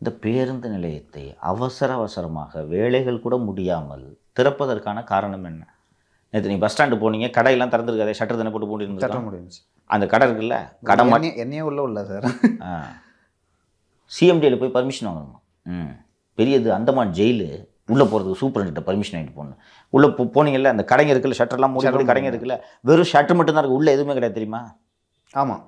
இந்த பேருந்து நிலையத்தை அவசர அவசரமாக வேலைகள் கூட முடியாமல் திறப்பதற்கான காரணம் என்ன நேற்று நீங்கள் பஸ் ஸ்டாண்டு போனீங்க கடையெல்லாம் திறந்துருக்காதே ஷட்டர் தானே போட்டு போட்டு தட்ட அந்த கடை இருக்குல்ல கடை மட்டும் என்னையே உள்ள உள்ள சார் சிஎம்டியில் போய் பர்மிஷன் வாங்கணும் ம் பெரியது அந்தமான் ஜெயிலு உள்ளே போகிறதுக்கு கிட்ட பர்மிஷன் வாங்கிட்டு போகணும் உள்ளே போ போனீங்கல்ல அந்த கடைங்க இருக்குல்ல ஷட்டர்லாம் மூடி கடைங்க இருக்குல்ல வெறும் ஷட்டர் மட்டும்தான் இருக்குது உள்ளே எதுவுமே கிடையாது தெரியுமா ஆமாம்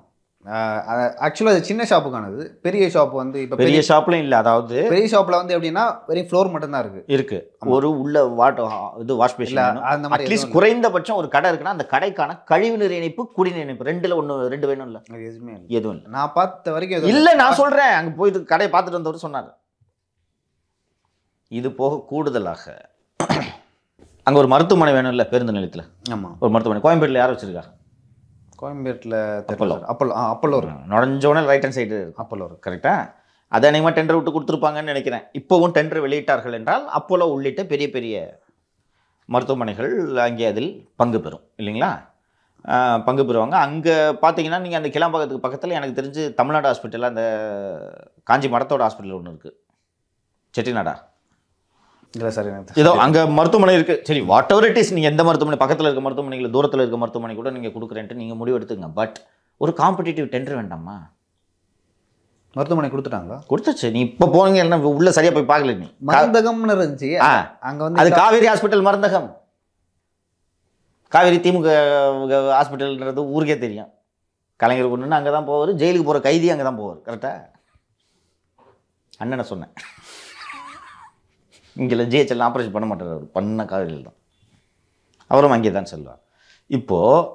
ஆக்சுவலாக அது சின்ன ஷாப்புக்கானது பெரிய ஷாப் வந்து இப்போ பெரிய ஷாப்பில் இல்லை அதாவது பெரிய ஷாப்பில் வந்து எப்படின்னா வெறும் ஃப்ளோர் மட்டும்தான் இருக்குது இருக்குது ஒரு உள்ள வாட்டர் இது வாஷ் பேஷன் அந்த மாதிரி அட்லீஸ்ட் குறைந்தபட்சம் ஒரு கடை இருக்குன்னா அந்த கடைக்கான கழிவுநீர் இணைப்பு குடிநீர் இணைப்பு ரெண்டில் ஒன்று ரெண்டு வேணும் இல்லை எதுவுமே எதுவும் இல்லை நான் பார்த்த வரைக்கும் இல்லை நான் சொல்கிறேன் அங்கே போய் கடையை பார்த்துட்டு வந்தவர் சொன்னார் இது போக கூடுதலாக அங்கே ஒரு மருத்துவமனை வேணும் இல்லை பேருந்து நிலையத்தில் ஆமாம் ஒரு மருத்துவமனை கோயம்பேட்டில் யார் வச்சுருக்காங்க கோயம்பேட்டில் அப்பலோ அப்பல்லோ ஆ அப்பல்லோ நுழைஞ்சோடனே ரைட் ஹேண்ட் சைடு அப்பல்லோ கரெக்டாக அதை அநேகமாக டெண்டர் விட்டு கொடுத்துருப்பாங்கன்னு நினைக்கிறேன் இப்போவும் டெண்டர் வெளியிட்டார்கள் என்றால் அப்போலோ உள்ளிட்ட பெரிய பெரிய மருத்துவமனைகள் அங்கே அதில் பங்கு பெறும் இல்லைங்களா பங்கு பெறுவாங்க அங்கே பார்த்தீங்கன்னா நீங்கள் அந்த கிளாம்பாக்கத்துக்கு பக்கத்தில் எனக்கு தெரிஞ்சு தமிழ்நாடு ஹாஸ்பிட்டலில் அந்த காஞ்சி மடத்தோட ஹாஸ்பிட்டல் ஒன்று இருக்குது செட்டிநாடா இல்லை சார் எனக்கு ஏதோ அங்கே மருத்துவமனை இருக்குது சரி வாட் எவர் இட் இஸ் நீங்கள் எந்த மருத்துவமனை பக்கத்தில் இருக்க மருத்துவமனை தூரத்தில் இருக்க மருத்துவமனை கூட நீங்கள் கொடுக்குறேன்ட்டு நீங்கள் முடிவு எடுத்துங்க பட் ஒரு காம்படிட்டிவ் டெண்டர் வேண்டாமா மருத்துவமனை கொடுத்துட்டாங்களா கொடுத்துச்சு நீ இப்போ போனீங்க என்ன உள்ளே சரியாக போய் பார்க்கல நீ மருந்தகம்னு இருந்துச்சு ஆ அங்கே வந்து அது காவேரி ஹாஸ்பிட்டல் மருந்தகம் காவேரி திமுக ஹாஸ்பிட்டல்ன்றது ஊருக்கே தெரியும் கலைஞர் ஒன்றுன்னு அங்கே தான் போவார் ஜெயிலுக்கு போகிற கைதி அங்கே தான் போவார் கரெக்டாக அண்ணனை சொன்னேன் இங்கே ஜிஹெச்எல் ஆப்ரேஷன் பண்ண மாட்டார் அவர் பண்ண காவிரியில் தான் அவரும் அங்கே தான் செல்வார் இப்போது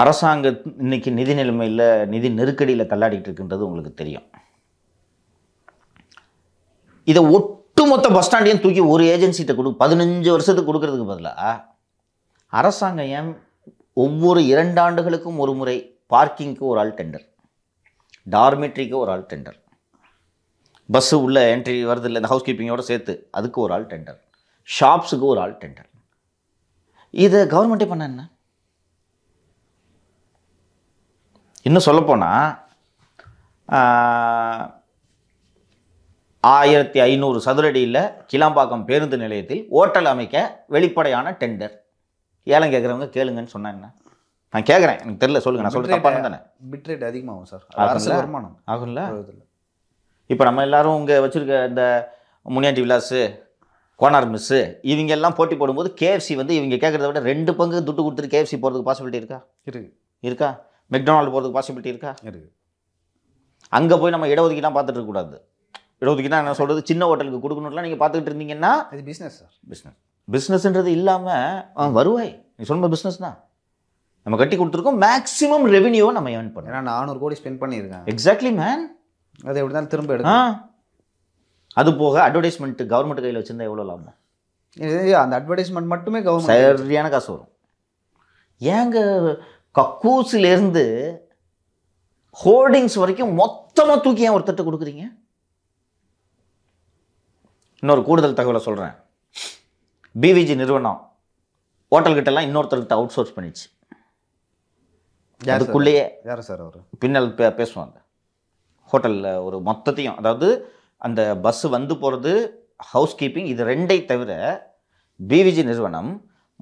அரசாங்க இன்றைக்கி நிதி நிலைமையில் நிதி நெருக்கடியில் தள்ளாடிக்கிட்டு இருக்குன்றது உங்களுக்கு தெரியும் இதை ஒட்டுமொத்த பஸ் ஸ்டாண்டையும் தூக்கி ஒரு ஏஜென்சிகிட்ட கொடு பதினஞ்சு வருஷத்துக்கு கொடுக்கறதுக்கு பதிலாக அரசாங்கம் ஏன் ஒவ்வொரு இரண்டு ஆண்டுகளுக்கும் ஒரு முறை பார்க்கிங்க்கு ஒரு ஆள் டெண்டர் டார்மெட்ரிக்கு ஒரு ஆள் டெண்டர் பஸ்ஸு உள்ளே என்ட்ரி வருது இல்லை இந்த ஹவுஸ் கீப்பிங்கோட சேர்த்து அதுக்கு ஒரு ஆள் டெண்டர் ஷாப்ஸுக்கு ஒரு ஆள் டெண்டர் இதை கவர்மெண்ட்டே பண்ண என்ன இன்னும் சொல்லப்போனால் ஆயிரத்தி ஐநூறு சதுரடியில் கிளாம்பாக்கம் பேருந்து நிலையத்தில் ஓட்டல் அமைக்க வெளிப்படையான டெண்டர் ஏலம் கேட்குறவங்க கேளுங்கன்னு சொன்னாங்கண்ணா நான் கேட்குறேன் எனக்கு தெரியல சொல்லுங்க நான் சொல்லிட்டு தானே பிட்ரேட் அதிகமாகும் சார் அரசு வருமானம் ஆகும்ல இப்போ நம்ம எல்லோரும் இங்கே வச்சுருக்க இந்த முனியாண்டி விலாஸு கோனார் மிஸ்ஸு இவங்க எல்லாம் போட்டி போடும்போது கேஎஃப்சி வந்து இவங்க கேட்குறத விட ரெண்டு பங்கு துட்டு கொடுத்துட்டு கேஎஃப்சி போகிறதுக்கு பாசிபிலிட்டி இருக்கா இருக்குது இருக்கா மெக்டொனால்டு போகிறதுக்கு பாசிபிலிட்டி இருக்கா இருக்குது அங்கே போய் நம்ம இடஒதுக்கீடாக பார்த்துட்டு இருக்கக்கூடாது இடஒதுக்கீடாக என்ன சொல்கிறது சின்ன ஹோட்டலுக்கு கொடுக்கணும்லாம் நீங்கள் பார்த்துக்கிட்டு இருந்தீங்கன்னா இது பிஸ்னஸ் சார் பிஸ்னஸ் பிஸ்னஸ்ன்றது இல்லாமல் வருவாய் நீ சொன்ன பிஸ்னஸ் தான் நம்ம கட்டி கொடுத்துருக்கோம் மேக்ஸிமம் ரெவன்யூவை நம்ம ஏர்ன் பண்ணுறோம் ஏன்னா நானூறு கோடி ஸ்பெண்ட் பண்ணியிருக்கேன் எக்ஸாக்ட்லி மேன் அது எப்படி தான் திரும்ப எடுக்கும் அது போக அட்வர்டைஸ்மெண்ட் கவர்மெண்ட் கையில் வச்சுருந்தா எவ்வளோ லாபம் அந்த அட்வர்டைஸ்மெண்ட் மட்டுமே கவர்மெண்ட் சரியான காசு வரும் ஏங்க கக்கூசிலேருந்து ஹோர்டிங்ஸ் வரைக்கும் மொத்தமாக தூக்கி ஏன் ஒருத்தட்ட கொடுக்குறீங்க இன்னொரு கூடுதல் தகவலை சொல்கிறேன் பிவிஜி நிறுவனம் ஹோட்டல்கிட்டலாம் இன்னொருத்தர்கிட்ட அவுட் சோர்ஸ் பண்ணிச்சு அதுக்குள்ளேயே யார் சார் அவர் பின்னல் பே பேசுவாங்க ஹோட்டலில் ஒரு மொத்தத்தையும் அதாவது அந்த பஸ் வந்து போகிறது ஹவுஸ் கீப்பிங் இது ரெண்டை தவிர பிவிஜி நிறுவனம்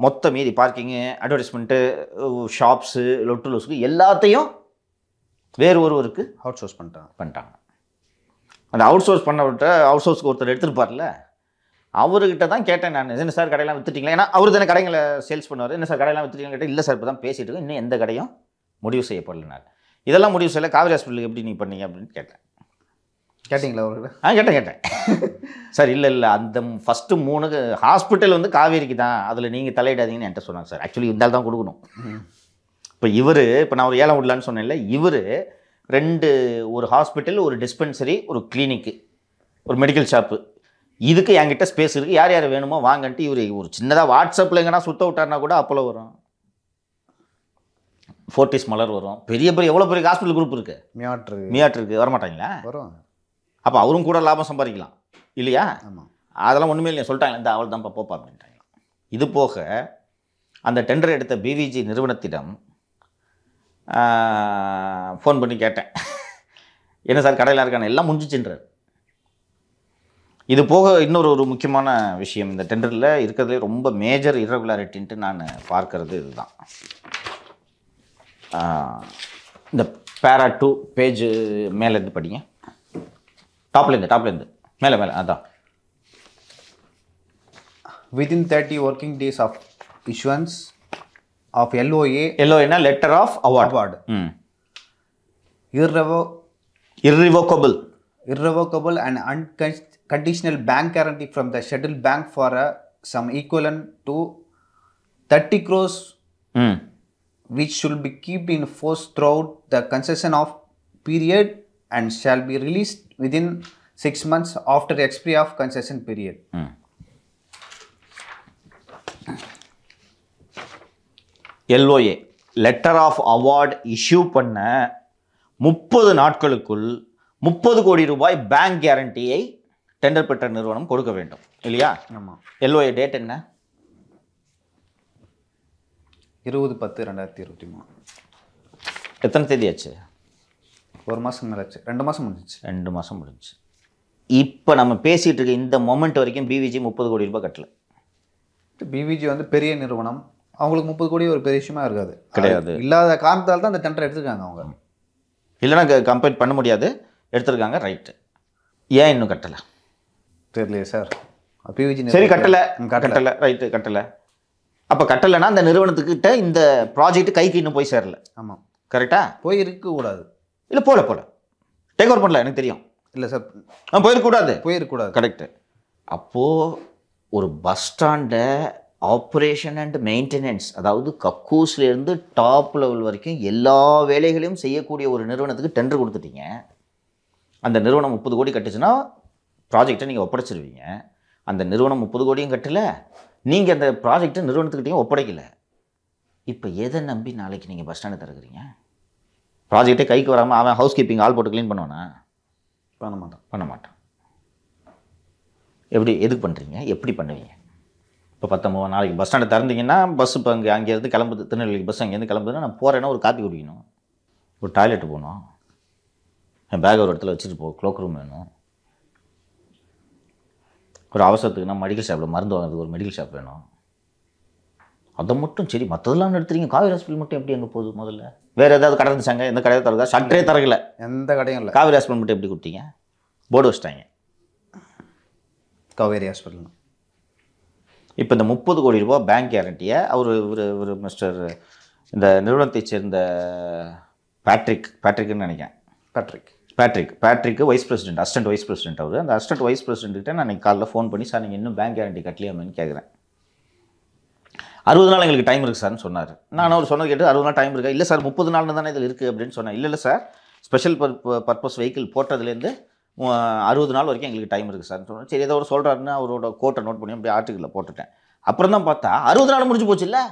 மொத்த மீதி பார்க்கிங்கு அட்வர்டைஸ்மெண்ட்டு ஷாப்ஸு லொட்டு லூஸுக்கு எல்லாத்தையும் வேறு ஒருவருக்கு அவுட் சோர்ஸ் பண்ணிட்டாங்க பண்ணிட்டாங்க அந்த அவுட் சோர்ஸ் பண்ணவர்கிட்ட அவுட் சோர்ஸ்க்கு ஒருத்தர் எடுத்துருப்பார்ல அவர்கிட்ட தான் கேட்டேன் நான் என்ன சார் கடையெல்லாம் வித்துட்டிங்களா ஏன்னா அவர் தானே கடைங்களை சேல்ஸ் பண்ணுவார் என்ன சார் கடையெல்லாம் வித்துட்டிங்களா கேட்டால் இல்லை சார் இப்போ தான் பேசிகிட்டு இருக்கோம் இன்னும் எந்த கடையும் முடிவு செய்யப்படலை நான் இதெல்லாம் முடிவு செய்யல காவேரி ஹாஸ்பிட்டலுக்கு எப்படி நீ பண்ணீங்க அப்படின்னு கேட்டேன் கேட்டிங்களா அவர்கிட்ட ஆ கேட்டேன் கேட்டேன் சார் இல்லை இல்லை அந்த ஃபஸ்ட்டு மூணு ஹாஸ்பிட்டல் வந்து காவேரிக்கு தான் அதில் நீங்கள் தலையிடாதீங்கன்னு என்கிட்ட சொன்னாங்க சார் ஆக்சுவலி இருந்தால் தான் கொடுக்கணும் இப்போ இவர் இப்போ நான் ஒரு ஏழை விடலான்னு சொன்னேன்ல இவர் ரெண்டு ஒரு ஹாஸ்பிட்டல் ஒரு டிஸ்பென்சரி ஒரு கிளினிக்கு ஒரு மெடிக்கல் ஷாப்பு இதுக்கு என்கிட்ட ஸ்பேஸ் இருக்குது யார் யார் வேணுமோ வாங்கன்ட்டு இவர் ஒரு சின்னதாக வாட்ஸ்அப்பில் எங்கன்னா சுத்த விட்டார்னா கூட அப்போல வரும் ஃபோர்டிஸ் மலர் வரும் பெரிய பெரிய எவ்வளோ பெரிய ஹாஸ்பிட்டல் குரூப் இருக்குது மியாட்ரு மியாட்ருக்கு வரமாட்டாங்களா வரும் அப்போ அவரும் கூட லாபம் சம்பாதிக்கலாம் இல்லையா ஆமாம் அதெல்லாம் ஒன்றுமே இல்லையா சொல்லிட்டாங்க இந்த அவள் தான் போப்பா அப்படின்ட்டாங்க இது போக அந்த டெண்டர் எடுத்த பிவிஜி நிறுவனத்திடம் ஃபோன் பண்ணி கேட்டேன் என்ன சார் கடையில் இருக்கான எல்லாம் முடிஞ்சிச்சுன்றார் இது போக இன்னொரு ஒரு முக்கியமான விஷயம் இந்த டெண்டரில் இருக்கிறதுலே ரொம்ப மேஜர் இரகுலாரிட்டின்ட்டு நான் பார்க்கறது இதுதான் இந்த பேரா டூ பேஜ் மேலேருந்து படிங்க டாப்லேருந்து டாப்லேருந்து மேலே மேலே அதான் within thirty working days of issuance of LOA எல்ஓஏனா letter of award award hmm irrevocable irrevocable and unconditional bank guarantee from the schedule bank for a sum equivalent to thirty crores hmm which should be kept in force throughout the concession of period and shall be released within six months after the expiry of concession period. Mm. LOA letter of award issue பண்ண முப்பது நாட்களுக்குள் முப்பது கோடி ரூபாய் பேங்க் கேரண்டியை டெண்டர் பெற்ற நிறுவனம் கொடுக்க வேண்டும் இல்லையா ஆமாம் எல்ஓஏ டேட் என்ன இருபது பத்து ரெண்டாயிரத்தி இருபத்தி மூணு எத்தனை தேதி ஆச்சு ஒரு மாதம் மேலாச்சு ரெண்டு மாதம் முடிஞ்சிச்சு ரெண்டு மாதம் முடிஞ்சிச்சு இப்போ நம்ம பேசிகிட்டு இருக்க இந்த மொமெண்ட் வரைக்கும் பிவிஜி முப்பது கோடி ரூபாய் கட்டலை பிவிஜி வந்து பெரிய நிறுவனம் அவங்களுக்கு முப்பது கோடி ஒரு பெரிய விஷயமா இருக்காது கிடையாது இல்லாத காரணத்தால் தான் அந்த டெண்டர் எடுத்துருக்காங்க அவங்க இல்லைனா கம்ப்ளைண்ட் பண்ண முடியாது எடுத்திருக்காங்க ரைட்டு ஏன் இன்னும் கட்டலை தெரியலையே சார் பிவிஜி சரி கட்டலை கட்டலை ரைட்டு கட்டலை அப்போ கட்டலைன்னா அந்த நிறுவனத்துக்கிட்ட இந்த ப்ராஜெக்ட் கைக்கு இன்னும் போய் சேரல ஆமாம் கரெக்டாக போய் இருக்கக்கூடாது இல்லை போகல போகல டேக் ஓவர் பண்ணல எனக்கு தெரியும் இல்லை சார் ஆ போயிருக்கூடாது போயிருக்கூடாது கரெக்டு அப்போது ஒரு பஸ் ஸ்டாண்டை ஆப்ரேஷன் அண்ட் மெயின்டெனன்ஸ் அதாவது கக்கூஸ்லேருந்து டாப் லெவல் வரைக்கும் எல்லா வேலைகளையும் செய்யக்கூடிய ஒரு நிறுவனத்துக்கு டெண்டர் கொடுத்துட்டீங்க அந்த நிறுவனம் முப்பது கோடி கட்டுச்சுன்னா ப்ராஜெக்டை நீங்கள் ஒப்படைச்சிருவீங்க அந்த நிறுவனம் முப்பது கோடியும் கட்டலை நீங்கள் அந்த ப்ராஜெக்ட்டு நிறுவனத்துக்கிட்டையும் ஒப்படைக்கலை இப்போ எதை நம்பி நாளைக்கு நீங்கள் பஸ் ஸ்டாண்டை திறக்கிறீங்க ப்ராஜெக்டே கைக்கு வராமல் அவன் ஹவுஸ் கீப்பிங் ஆள் போட்டு க்ளீன் பண்ணுவானா பண்ண மாட்டான் பண்ண மாட்டான் எப்படி எதுக்கு பண்ணுறீங்க எப்படி பண்ணுவீங்க இப்போ பத்தொம்போது நாளைக்கு பஸ் ஸ்டாண்டை திறந்தீங்கன்னா பஸ் இப்போ அங்கே அங்கேருந்து கிளம்புது திருநெல்வேலிக்கு பஸ் அங்கேருந்து கிளம்புதுன்னா நான் போகிறேன்னா ஒரு காப்பி குடிக்கணும் ஒரு டாய்லெட் போகணும் என் பேக் ஒரு இடத்துல வச்சுட்டு போ க்ளோக் ரூம் வேணும் ஒரு அவசரத்துக்கு நான் மெடிக்கல் ஷாப்பில் மருந்து வாங்குறதுக்கு ஒரு மெடிக்கல் ஷாப் வேணும் அதை மட்டும் சரி மற்றதெல்லாம் எடுத்துறீங்க காவேரி ஹாஸ்பிட்டல் மட்டும் எப்படி எங்கே போகுது முதல்ல வேறு ஏதாவது கடை இருந்துச்சாங்க எந்த கடையை திறக்கா சட்டே திறக்கல எந்த கடையும் இல்லை காவேரி ஹாஸ்பிட்டல் மட்டும் எப்படி கொடுத்தீங்க போர்டு வச்சிட்டாங்க காவேரி ஹாஸ்பிட்டல் இப்போ இந்த முப்பது கோடி ரூபா பேங்க் கேரண்டியை அவர் ஒரு ஒரு மிஸ்டர் இந்த நிறுவனத்தை சேர்ந்த பேட்ரிக் பேட்ரிக்னு நினைக்கிறேன் பேட்ரிக் பேட்ரிக் பேட்ரிக்கு vice president assistant vice president அவர் அந்த அஸ்டன்ட் வைஸ் பிரசிடென்ட்கிட்ட நான் இன்றைக்கி காலையில் ஃபோன் பண்ணி சார் நீங்கள் இன்னும் பேங்க் கேரண்டி கட்டலையாமேன்னு கேட்குறேன் அறுபது நாள் எங்களுக்கு டைம் இருக்குது சார்னு சொன்னார் நான் அவர் சொன்னது கேட்டு அறுபது நாள் டைம் இருக்கா இல்லை சார் முப்பது நாள் தானே இதில் இருக்குது அப்படின்னு சொன்னேன் இல்லை இல்லை சார் ஸ்பெஷல் பர்பஸ் வெஹிக்கிள் போட்டதுலேருந்து அறுபது நாள் வரைக்கும் எங்களுக்கு டைம் இருக்குது சார்னு சொன்னேன் சரி ஏதோ ஒரு சொல்கிறாருன்னு அவரோட கோட்டை நோட் பண்ணி அப்படியே ஆர்டிக்கலில் போட்டுட்டேன் அப்புறம் தான் பார்த்தா அறுபது நாள் முடிஞ்சு போச்சு இல்லை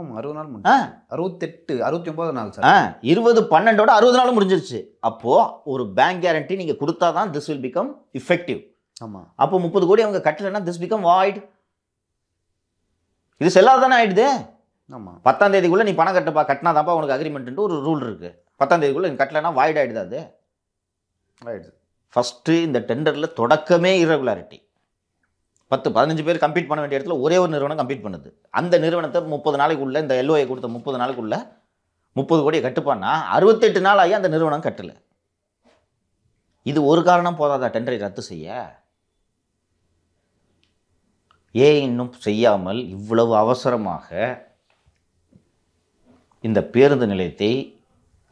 ஆமாம் அறுபது நாள் முடிஞ்சு அறுபத்தெட்டு அறுபத்தி ஒம்பது நாள் சார் இருபது பன்னெண்டோட அறுபது நாள் முடிஞ்சிருச்சு அப்போது ஒரு பேங்க் கேரண்டி நீங்கள் கொடுத்தா தான் திஸ் வில் பிகம் இஃபெக்டிவ் ஆமாம் அப்போ முப்பது கோடி அவங்க கட்டலைன்னா திஸ் பிகம் வாய்ட் இது செல்லாத தானே ஆகிடுது ஆமாம் பத்தாம் தேதிக்குள்ளே நீ பணம் கட்டப்பா கட்டினாதாப்பா உனக்கு அக்ரிமெண்ட்டு ஒரு ரூல் இருக்குது பத்தாம் தேதிக்குள்ளே நீ கட்டலைன்னா வாய்ட் ஆயிடுதா அது ஆகிடுது ஃபஸ்ட்டு இந்த டெண்டரில் தொடக்கமே இரகுலாரிட்டி பத்து பதினஞ்சு பேர் கம்ப்ளீட் பண்ண வேண்டிய இடத்துல ஒரே ஒரு நிறுவனம் கம்ப்ளீட் பண்ணுது அந்த நிறுவனத்தை முப்பது நாளைக்குள்ளே இந்த எல்ஓஐ கொடுத்த முப்பது நாளைக்குள்ளே முப்பது கோடியை கட்டுப்பான்னா அறுபத்தெட்டு நாள் ஆகி அந்த நிறுவனம் கட்டலை இது ஒரு காரணம் போதாதா டெண்டரை ரத்து செய்ய ஏன் இன்னும் செய்யாமல் இவ்வளவு அவசரமாக இந்த பேருந்து நிலையத்தை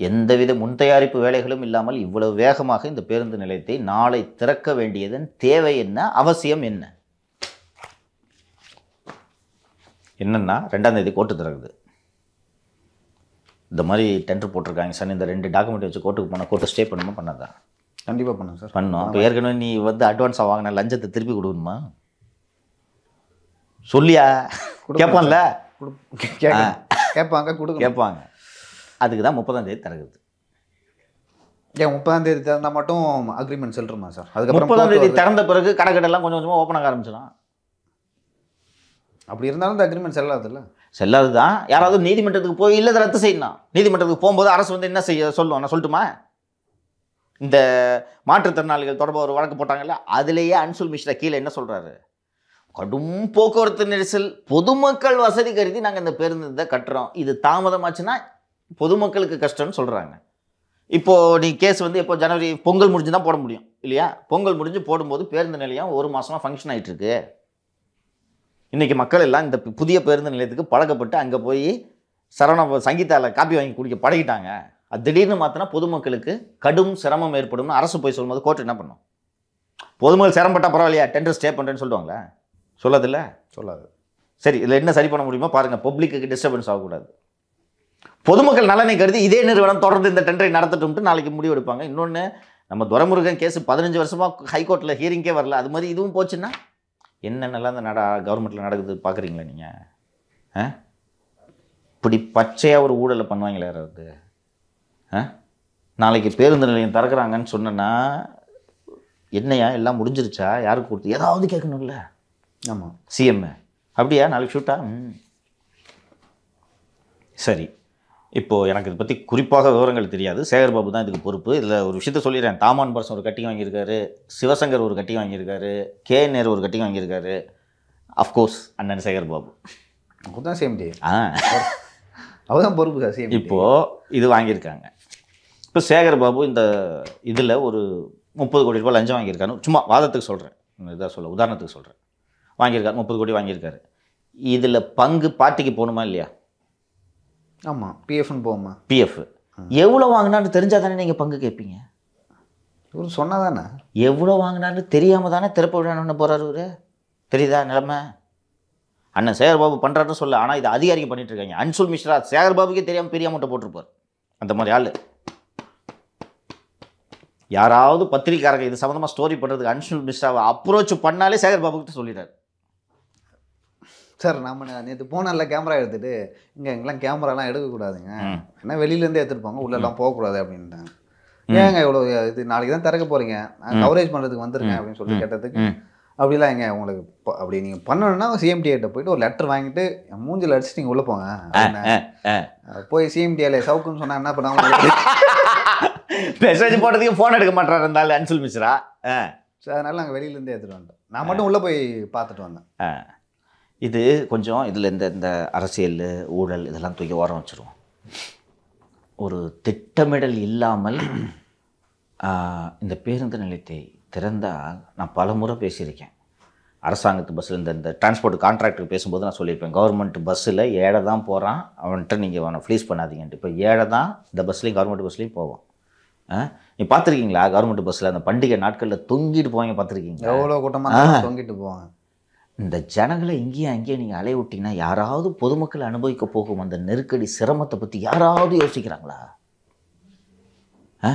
எந்தவித முன்தயாரிப்பு வேலைகளும் இல்லாமல் இவ்வளவு வேகமாக இந்த பேருந்து நிலையத்தை நாளை திறக்க வேண்டியதன் தேவை என்ன அவசியம் என்ன என்னென்னா ரெண்டாந்தேதி கோர்ட்டு திறகுது இந்த மாதிரி டெண்டர் போட்டிருக்காங்க சார் இந்த ரெண்டு டாக்குமெண்ட் வச்சு கோர்ட்டுக்கு போனால் கோர்ட்டு ஸ்டே பண்ணுமா பண்ணாதா கண்டிப்பாக பண்ணும் சார் பண்ணும் அப்போ ஏற்கனவே நீ வந்து அட்வான்ஸாக வாங்கின லஞ்சத்தை திருப்பி கொடுக்கணுமா சொல்லியா கேட்பான்ல கேட்பாங்க கொடுக்க கேட்பாங்க அதுக்கு தான் முப்பதாம் தேதி திறகுது ஏன் முப்பதாம் தேதி திறந்தால் மட்டும் அக்ரிமெண்ட் சொல்லுமா சார் அதுக்கு முப்பதாம் தேதி திறந்த பிறகு எல்லாம் கொஞ்சம் கொஞ்சமாக ஓப்பன் ஆக ஆரம்பிச்சிடும் அப்படி இருந்தாலும் இந்த அக்ரிமெண்ட் செல்லாதுல்ல செல்லாது தான் யாராவது நீதிமன்றத்துக்கு போய் இல்லை ரத்து செய்யணும் நீதிமன்றத்துக்கு போகும்போது அரசு வந்து என்ன செய்ய சொல்லுவோம் நான் சொல்லட்டுமா இந்த மாற்றுத்திறனாளிகள் தொடர்பாக ஒரு வழக்கு போட்டாங்கல்ல அதுலேயே அன்சுல் மிஸ்ரா கீழே என்ன சொல்கிறாரு கடும் போக்குவரத்து நெரிசல் பொதுமக்கள் வசதி கருதி நாங்கள் இந்த பேருந்தை கட்டுறோம் இது தாமதமாச்சுன்னா பொதுமக்களுக்கு கஷ்டம்னு சொல்கிறாங்க இப்போது நீ கேஸ் வந்து இப்போ ஜனவரி பொங்கல் முடிஞ்சு தான் போட முடியும் இல்லையா பொங்கல் முடிஞ்சு போடும்போது பேருந்து நிலையம் ஒரு மாதமாக ஃபங்க்ஷன் ஆகிட்டுருக்கு இன்றைக்கி மக்கள் எல்லாம் இந்த புதிய பேருந்து நிலையத்துக்கு பழக்கப்பட்டு அங்கே போய் சரவண சங்கீதாவில் காப்பி வாங்கி குடிக்க பழகிட்டாங்க அது திடீர்னு மாற்றினா பொதுமக்களுக்கு கடும் சிரமம் ஏற்படும்னு அரசு போய் சொல்லும்போது கோர்ட் என்ன பண்ணும் பொதுமக்கள் சிரமப்பட்டால் பரவாயில்லையா டெண்டர் ஸ்டே பண்ணுறேன்னு சொல்லுவாங்களே சொல்லதில்ல சொல்லாது சரி இதில் என்ன சரி பண்ண முடியுமோ பாருங்கள் பப்ளிக்கு டிஸ்டர்பன்ஸ் ஆகக்கூடாது பொதுமக்கள் நலனை கருதி இதே நிறுவனம் தொடர்ந்து இந்த டெண்டரை நடத்தட்டும்ட்டு நாளைக்கு முடிவு எடுப்பாங்க இன்னொன்று நம்ம துரமுருகன் கேஸ் பதினஞ்சு வருஷமாக ஹைகோர்ட்டில் ஹியரிங்கே வரல அது மாதிரி இதுவும் போச்சுன்னா என்னென்னலாம் அந்த நட கவர்மெண்ட்டில் நடக்குது பார்க்குறீங்களா நீங்கள் ஆ இப்படி பச்சையாக ஒரு ஊழலை பண்ணுவாங்களே அது ஆ நாளைக்கு பேருந்து நிலையம் திறக்கிறாங்கன்னு சொன்னேன்னா என்னையா எல்லாம் முடிஞ்சிருச்சா யாருக்கு கொடுத்து ஏதாவது கேட்கணும்ல ஆமாம் சிஎம்ஏ அப்படியா நாளைக்கு ஷூட்டா ம் சரி இப்போது எனக்கு இதை பற்றி குறிப்பாக விவரங்கள் தெரியாது சேகர்பாபு தான் இதுக்கு பொறுப்பு இதில் ஒரு விஷயத்த சொல்லிடுறேன் தாமான் பரசன் ஒரு கட்டி வாங்கியிருக்காரு சிவசங்கர் ஒரு கட்டி வாங்கியிருக்காரு கே நேரு ஒரு கட்டி வாங்கியிருக்காரு அஃப்கோர்ஸ் அண்ணன் சேகர்பாபு அவர் தான் சேம் டே ஆ அவதான் பொறுப்பு சார் சேம் இப்போது இது வாங்கியிருக்காங்க இப்போ சேகர்பாபு இந்த இதில் ஒரு முப்பது கோடி ரூபாய் லஞ்சம் வாங்கியிருக்காரு சும்மா வாதத்துக்கு சொல்கிறேன் இதாக சொல்ல உதாரணத்துக்கு சொல்கிறேன் வாங்கியிருக்காரு முப்பது கோடி வாங்கியிருக்காரு இதில் பங்கு பாட்டிக்கு போகணுமா இல்லையா ஆமாம் பிஎஃப்னு போமா பிஎஃப் எவ்வளோ வாங்கினான்னு தெரிஞ்சால் தானே நீங்கள் பங்கு கேட்பீங்க இவரு சொன்னால் தானே எவ்வளோ வாங்கினான்னு தெரியாமல் தானே விழா விடணும்னு போகிறாரு இவரு தெரியுதா நிலமை அண்ணன் சேகர்பாபு பண்ணுறாருன்னு சொல்ல ஆனால் இது அதிகாரிக்கு பண்ணிட்டுருக்காங்க இருக்காங்க அன்சுல் மிஸ்ரா சேகர்பாபுக்கே தெரியாமல் பெரிய அமௌண்ட்டை போட்டிருப்பார் அந்த மாதிரி ஆள் யாராவது பத்திரிக்காரங்க இது சம்மந்தமாக ஸ்டோரி பண்ணுறதுக்கு அன்சுல் மிஸ்ராவை அப்ரோச் பண்ணாலே சேகர் பாபுக்கிட்ட சொல்லிடுறாரு சார் நாம நேற்று போனால கேமரா எடுத்துட்டு இங்கே எங்கெல்லாம் கேமராலாம் எடுக்கக்கூடாதுங்க ஏன்னா வெளியிலேருந்து எடுத்துருப்பாங்க போங்க உள்ளெல்லாம் போகக்கூடாது அப்படின்ட்டாங்க ஏங்க இவ்வளோ இது நாளைக்கு தான் திறக்க போகிறீங்க கவரேஜ் பண்ணுறதுக்கு வந்துருக்கேன் அப்படின்னு சொல்லி கேட்டதுக்கு அப்படிலாம் எங்க உங்களுக்கு அப்படி நீங்கள் பண்ணணும்னா சிஎம்டிஏட்ட போயிட்டு ஒரு லெட்டர் வாங்கிட்டு மூஞ்சில் அடிச்சுட்டு நீங்கள் உள்ளே போங்க போய் சிஎம்டிஏல சவுக்குன்னு சொன்னால் என்ன பண்ணுவாங்க மெசேஜ் போட்டதுக்கு ஃபோன் எடுக்க மாட்டார் இருந்தாலும் அன்சுல் மிஸ்ரா ஸோ அதனால நாங்கள் வெளியிலேருந்து எடுத்துகிட்டு வந்தோம் நான் மட்டும் உள்ளே போய் பார்த்துட்டு வந்தேன் இது கொஞ்சம் இதில் இந்த இந்த அரசியல் ஊழல் இதெல்லாம் தூக்கி ஓரம் வச்சுருவோம் ஒரு திட்டமிடல் இல்லாமல் இந்த பேருந்து நிலையத்தை திறந்தால் நான் பல முறை பேசியிருக்கேன் அரசாங்கத்து பஸ்ஸில் இந்த இந்த டிரான்ஸ்போர்ட் கான்ட்ராக்டர் பேசும்போது நான் சொல்லியிருப்பேன் கவர்மெண்ட் பஸ்ஸில் ஏழை தான் போகிறான் அவன்கிட்ட நீங்கள் அவனை ஃப்ளீஸ் பண்ணாதீங்கன்ட்டு இப்போ ஏழை தான் இந்த பஸ்லேயும் கவர்மெண்ட் பஸ்லேயும் போவோம் நீ பார்த்துருக்கீங்களா கவர்மெண்ட் பஸ்ஸில் அந்த பண்டிகை நாட்களில் தொங்கிட்டு போவாங்க பார்த்துருக்கீங்க எவ்வளோ கூட்டமாக தொங்கிட்டு போவாங்க இந்த ஜனங்களை இங்கேயும் அங்கேயும் நீங்கள் அலைய விட்டிங்கன்னா யாராவது பொதுமக்கள் அனுபவிக்க போகும் அந்த நெருக்கடி சிரமத்தை பற்றி யாராவது யோசிக்கிறாங்களா ஆ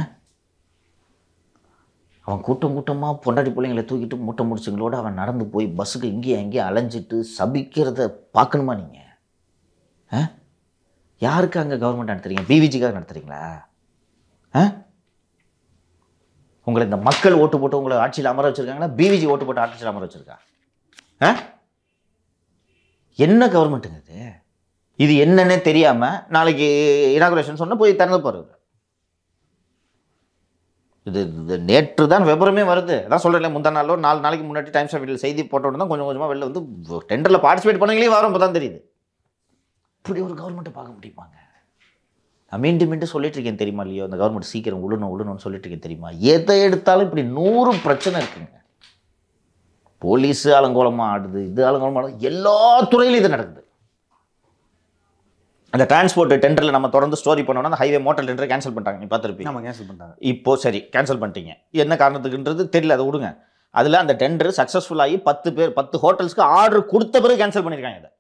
அவன் கூட்டம் கூட்டமாக பொண்டாடி பிள்ளைங்களை தூக்கிட்டு மூட்டை முடிச்சுங்களோட அவன் நடந்து போய் பஸ்ஸுக்கு இங்கேயும் அங்கேயும் அலைஞ்சிட்டு சபிக்கிறத பார்க்கணுமா நீங்கள் ஆ யாருக்கு அங்கே கவர்மெண்ட் நடத்துகிறீங்க பிவிஜிக்காக நடத்துகிறீங்களா ஆ உங்களை இந்த மக்கள் ஓட்டு போட்டு உங்களை ஆட்சியில் அமர வச்சுருக்காங்களா பிவிஜி ஓட்டு போட்டு ஆட்சியில் அமர வச்சுருக்கா என்ன கவர்மெண்ட்டுங்க இது இது என்னன்னு தெரியாமல் நாளைக்கு இனாகுரேஷன் சொன்னால் போய் திறந்து போகிறது இது இது நேற்று தான் விபரமே வருது அதான் சொல்கிறேன் முந்தா நாளோ நாலு நாளைக்கு முன்னாடி டைம்ஸ் ஆஃப் இண்டியில் செய்தி உடனே தான் கொஞ்சம் கொஞ்சமாக வெளில வந்து டெண்டரில் பார்ட்டிசிபேட் பண்ணவங்களே வரும் இப்போ தான் தெரியுது இப்படி ஒரு கவர்மெண்ட்டை பார்க்க முடியுமாங்க நான் மீண்டும் மீண்டும் சொல்லிட்டு இருக்கேன் தெரியுமா இல்லையோ அந்த கவர்மெண்ட் சீக்கிரம் உழுணும் உழுணும்னு சொல்லிட்டு இருக்கேன் தெரியுமா எதை எடுத்தாலும் இப்படி நூறு பிரச்சனை இருக்குங்க போலீஸு அலங்கோலமாக ஆடுது இது அலங்கோலமாக ஆடுது எல்லா துறையிலும் இது நடக்குது அந்த டிரான்ஸ்போர்ட் டெண்டரில் நம்ம தொடர்ந்து ஸ்டோரி பண்ணோம்னா அந்த ஹைவே மோட்டர் டெண்டர் கேன்சல் பண்ணிட்டாங்க நீ பார்த்துருப்பீங்க நம்ம கேன்சல் பண்ணிட்டாங்க இப்போ சரி கேன்சல் பண்ணிட்டீங்க என்ன காரணத்துக்குன்றது தெரியல அதை விடுங்க அதில் அந்த டெண்டர் சக்ஸஸ்ஃபுல்லாகி பத்து பேர் பத்து ஹோட்டல்ஸ்க்கு ஆர்டர் கொடுத்த பிறகு கேன்சல் பண்ணியிருக்காங்க இதை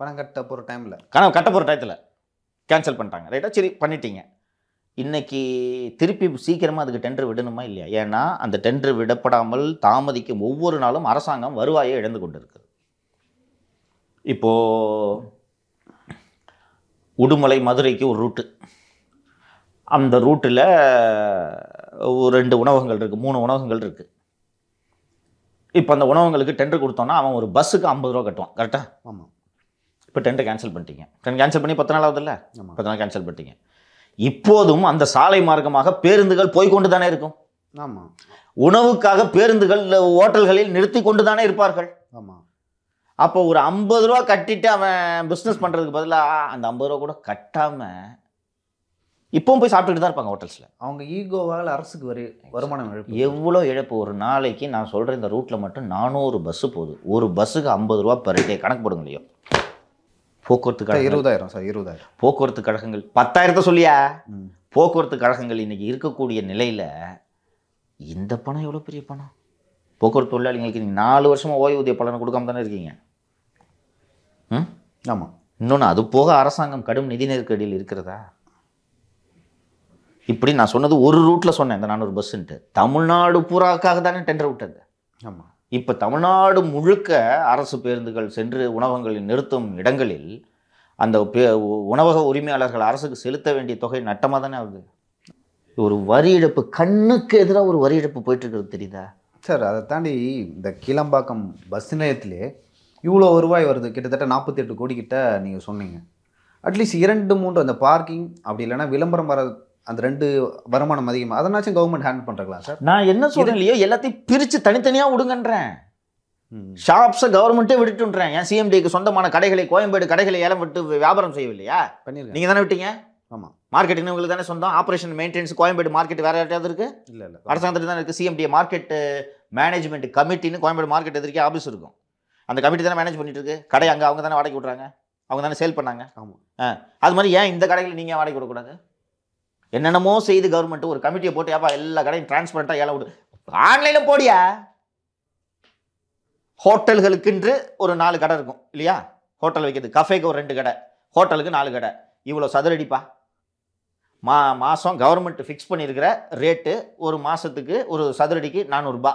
பணம் கட்ட போகிற டைமில் கணக்கு கட்ட போகிற டயத்தில் கேன்சல் பண்ணிட்டாங்க ரைட்டாக சரி பண்ணிட்டீங்க இன்றைக்கி திருப்பி சீக்கிரமாக அதுக்கு டெண்டர் விடணுமா இல்லையா ஏன்னா அந்த டெண்டர் விடப்படாமல் தாமதிக்கும் ஒவ்வொரு நாளும் அரசாங்கம் வருவாயை இழந்து கொண்டு இருக்குது இப்போது உடுமலை மதுரைக்கு ஒரு ரூட்டு அந்த ரூட்டில் ஒரு ரெண்டு உணவகங்கள் இருக்குது மூணு உணவகங்கள் இருக்குது இப்போ அந்த உணவங்களுக்கு டெண்டர் கொடுத்தோன்னா அவன் ஒரு பஸ்ஸுக்கு ஐம்பது ரூபா கட்டுவான் கரெக்டாக ஆமாம் இப்போ டெண்டர் கேன்சல் பண்ணிட்டீங்க டென் கேன்சல் பண்ணி பத்து நாள் ஆகுதுல்ல பத்து நாள் கேன்சல் பண்ணிட்டீங்க இப்போதும் அந்த சாலை மார்க்கமாக பேருந்துகள் போய்கொண்டு தானே இருக்கும் ஆமாம் உணவுக்காக பேருந்துகள் ஹோட்டல்களில் நிறுத்தி கொண்டு தானே இருப்பார்கள் ஆமாம் அப்போ ஒரு ஐம்பது ரூபா கட்டிட்டு அவன் பிஸ்னஸ் பண்ணுறதுக்கு பதிலாக அந்த ஐம்பது ரூபா கூட கட்டாமல் இப்போவும் போய் சாப்பிட்டுட்டு தான் இருப்பாங்க ஹோட்டல்ஸில் அவங்க ஈகோவால் அரசுக்கு வரி வருமானம் இழப்பு எவ்வளோ இழப்பு ஒரு நாளைக்கு நான் சொல்கிற இந்த ரூட்டில் மட்டும் நானூறு பஸ்ஸு போகுது ஒரு பஸ்ஸுக்கு ஐம்பது ரூபா பர் டே கணக்கு போடுங்க இல்லையோ போக்குவரத்து கழகம் இருபதாயிரம் சார் இருபதாயிரம் போக்குவரத்து கழகங்கள் பத்தாயிரத்தை சொல்லியா போக்குவரத்து கழகங்கள் இன்றைக்கி இருக்கக்கூடிய நிலையில் இந்த பணம் எவ்வளோ பெரிய பணம் போக்குவரத்து தொழிலாளிகளுக்கு நீங்கள் நாலு வருஷமாக ஓய்வூதிய பலனை கொடுக்காம தானே இருக்கீங்க ம் ஆமாம் இன்னொன்று அது போக அரசாங்கம் கடும் நிதி நெருக்கடியில் இருக்கிறதா இப்படி நான் சொன்னது ஒரு ரூட்டில் சொன்னேன் இந்த நானூறு பஸ்ஸுன்ட்டு தமிழ்நாடு பூராக்காக தானே டெண்டர் விட்டது ஆமாம் இப்போ தமிழ்நாடு முழுக்க அரசு பேருந்துகள் சென்று உணவகங்களை நிறுத்தும் இடங்களில் அந்த உணவக உரிமையாளர்கள் அரசுக்கு செலுத்த வேண்டிய தொகை நட்டமாக தானே ஆகுது ஒரு வரி இழப்பு கண்ணுக்கு எதிராக ஒரு வரி இழப்பு போயிட்டுருக்கிறது தெரியுதா சார் அதை தாண்டி இந்த கீழம்பாக்கம் பஸ் நிலையத்திலே இவ்வளோ வருவாய் வருது கிட்டத்தட்ட நாற்பத்தி எட்டு கோடி கிட்ட நீங்கள் சொன்னீங்க அட்லீஸ்ட் இரண்டு மூன்று அந்த பார்க்கிங் அப்படி இல்லைன்னா விளம்பரம் வர அந்த ரெண்டு வருமானம் அதிகமாக அதனாச்சும் கவர்மெண்ட் ஹேண்டில் பண்ணுறக்கலாம் சார் நான் என்ன சொல்கிறேன் இல்லையோ எல்லாத்தையும் பிரித்து தனித்தனியாக விடுங்கன்றேன் ஷாப்ஸை கவர்மெண்ட்டே விட்டுட்டுன்றேன் ஏன் சிஎம்டிக்கு சொந்தமான கடைகளை கோயம்பேடு கடைகளை ஏலம் விட்டு வியாபாரம் செய்யவில்லையா பண்ணிருக்கேன் நீங்கள் தானே விட்டீங்க ஆமாம் மார்க்கெட்டிங் உங்களுக்கு தானே சொந்தம் ஆப்ரேஷன் மெயின்டெனன்ஸ் கோயம்பேடு மார்க்கெட் வேறு யார்ட்டையாவது இருக்குது இல்லை இல்லை அரசாங்கத்தில் தான் இருக்குது சிஎம்டி மார்க்கெட் மேனேஜ்மெண்ட் கமிட்டின்னு கோயம்பேடு மார்க்கெட் எதிர்க்கே ஆஃபீஸ் இருக்கும் அந்த கமிட்டி தானே மேனேஜ் பண்ணிட்டு இருக்கு கடை அங்கே அவங்க தானே வாடகை விட்றாங்க அவங்க தானே சேல் பண்ணாங்க ஆமாம் ஆ அது மாதிரி ஏன் இந்த கடையில் நீங்கள் வாடகை விடக்கூடாது என்னென்னமோ செய்து கவர்மெண்ட் ஒரு கமிட்டியை போட்டு ஏப்பா எல்லா கடையும் டிரான்ஸ்பரண்ட்டாக ஏழை விடு ஆன்லைனில் போடியா ஹோட்டல்களுக்குன்று ஒரு நாலு கடை இருக்கும் இல்லையா ஹோட்டல் வைக்கிறது கஃபேக்கு ஒரு ரெண்டு கடை ஹோட்டலுக்கு நாலு கடை இவ்வளோ சதுரடிப்பா மா மாதம் கவர்மெண்ட் ஃபிக்ஸ் பண்ணியிருக்கிற ரேட்டு ஒரு மாதத்துக்கு ஒரு சதுரடிக்கு நானூறுரூபா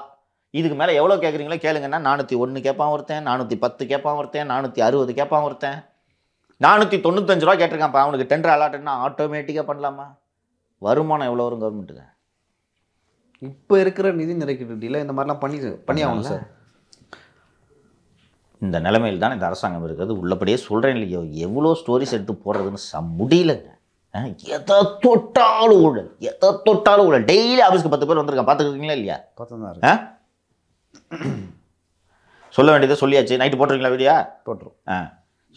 இதுக்கு மேலே எவ்வளோ கேட்குறீங்களோ கேளுங்கன்னா நானூற்றி ஒன்று கேட்பான் ஒருத்தன் நானூற்றி பத்து கேட்பான் ஒருத்தன் நானூற்றி அறுபது கேட்பான் ஒருத்தன் நானூற்றி தொண்ணூத்தஞ்சு ரூபா கேட்டிருக்கான்ப்பா அவனுக்கு டெண்டர் அலாட்டுன்னா ஆட்டோமேட்டிக்காக பண்ணலாமா வருமானம் எவ்வளோ வரும் கவர்மெண்ட்டுக்கு இப்போ இருக்கிற நிதி நிறைக்கிட்டியில் இந்த மாதிரிலாம் பண்ணி பண்ணி ஆகணும் சார் இந்த நிலைமையில் தான் இந்த அரசாங்கம் இருக்கிறது உள்ளபடியே சொல்கிறேன் இல்லையோ எவ்வளோ ஸ்டோரிஸ் எடுத்து போடுறதுன்னு ச முடியலங்க எதை தொட்டாலும் ஊழல் எதை தொட்டாலும் ஊழல் டெய்லி ஆஃபீஸ்க்கு பத்து பேர் வந்திருக்கேன் பார்த்துக்கிறீங்களா இல்லையா பார்த்துருந்தா சொல்ல வேண்டியதை சொல்லியாச்சு நைட்டு போட்டுருங்களா வீடியா போட்டுரும் ஆ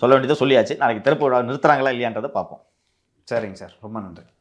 சொல்ல வேண்டியதை சொல்லியாச்சு நாளைக்கு திருப்பி நிறுத்துறாங்களா இல்லையான்றதை பார்ப்போம் சரிங்க சார் ரொம்ப நன்றி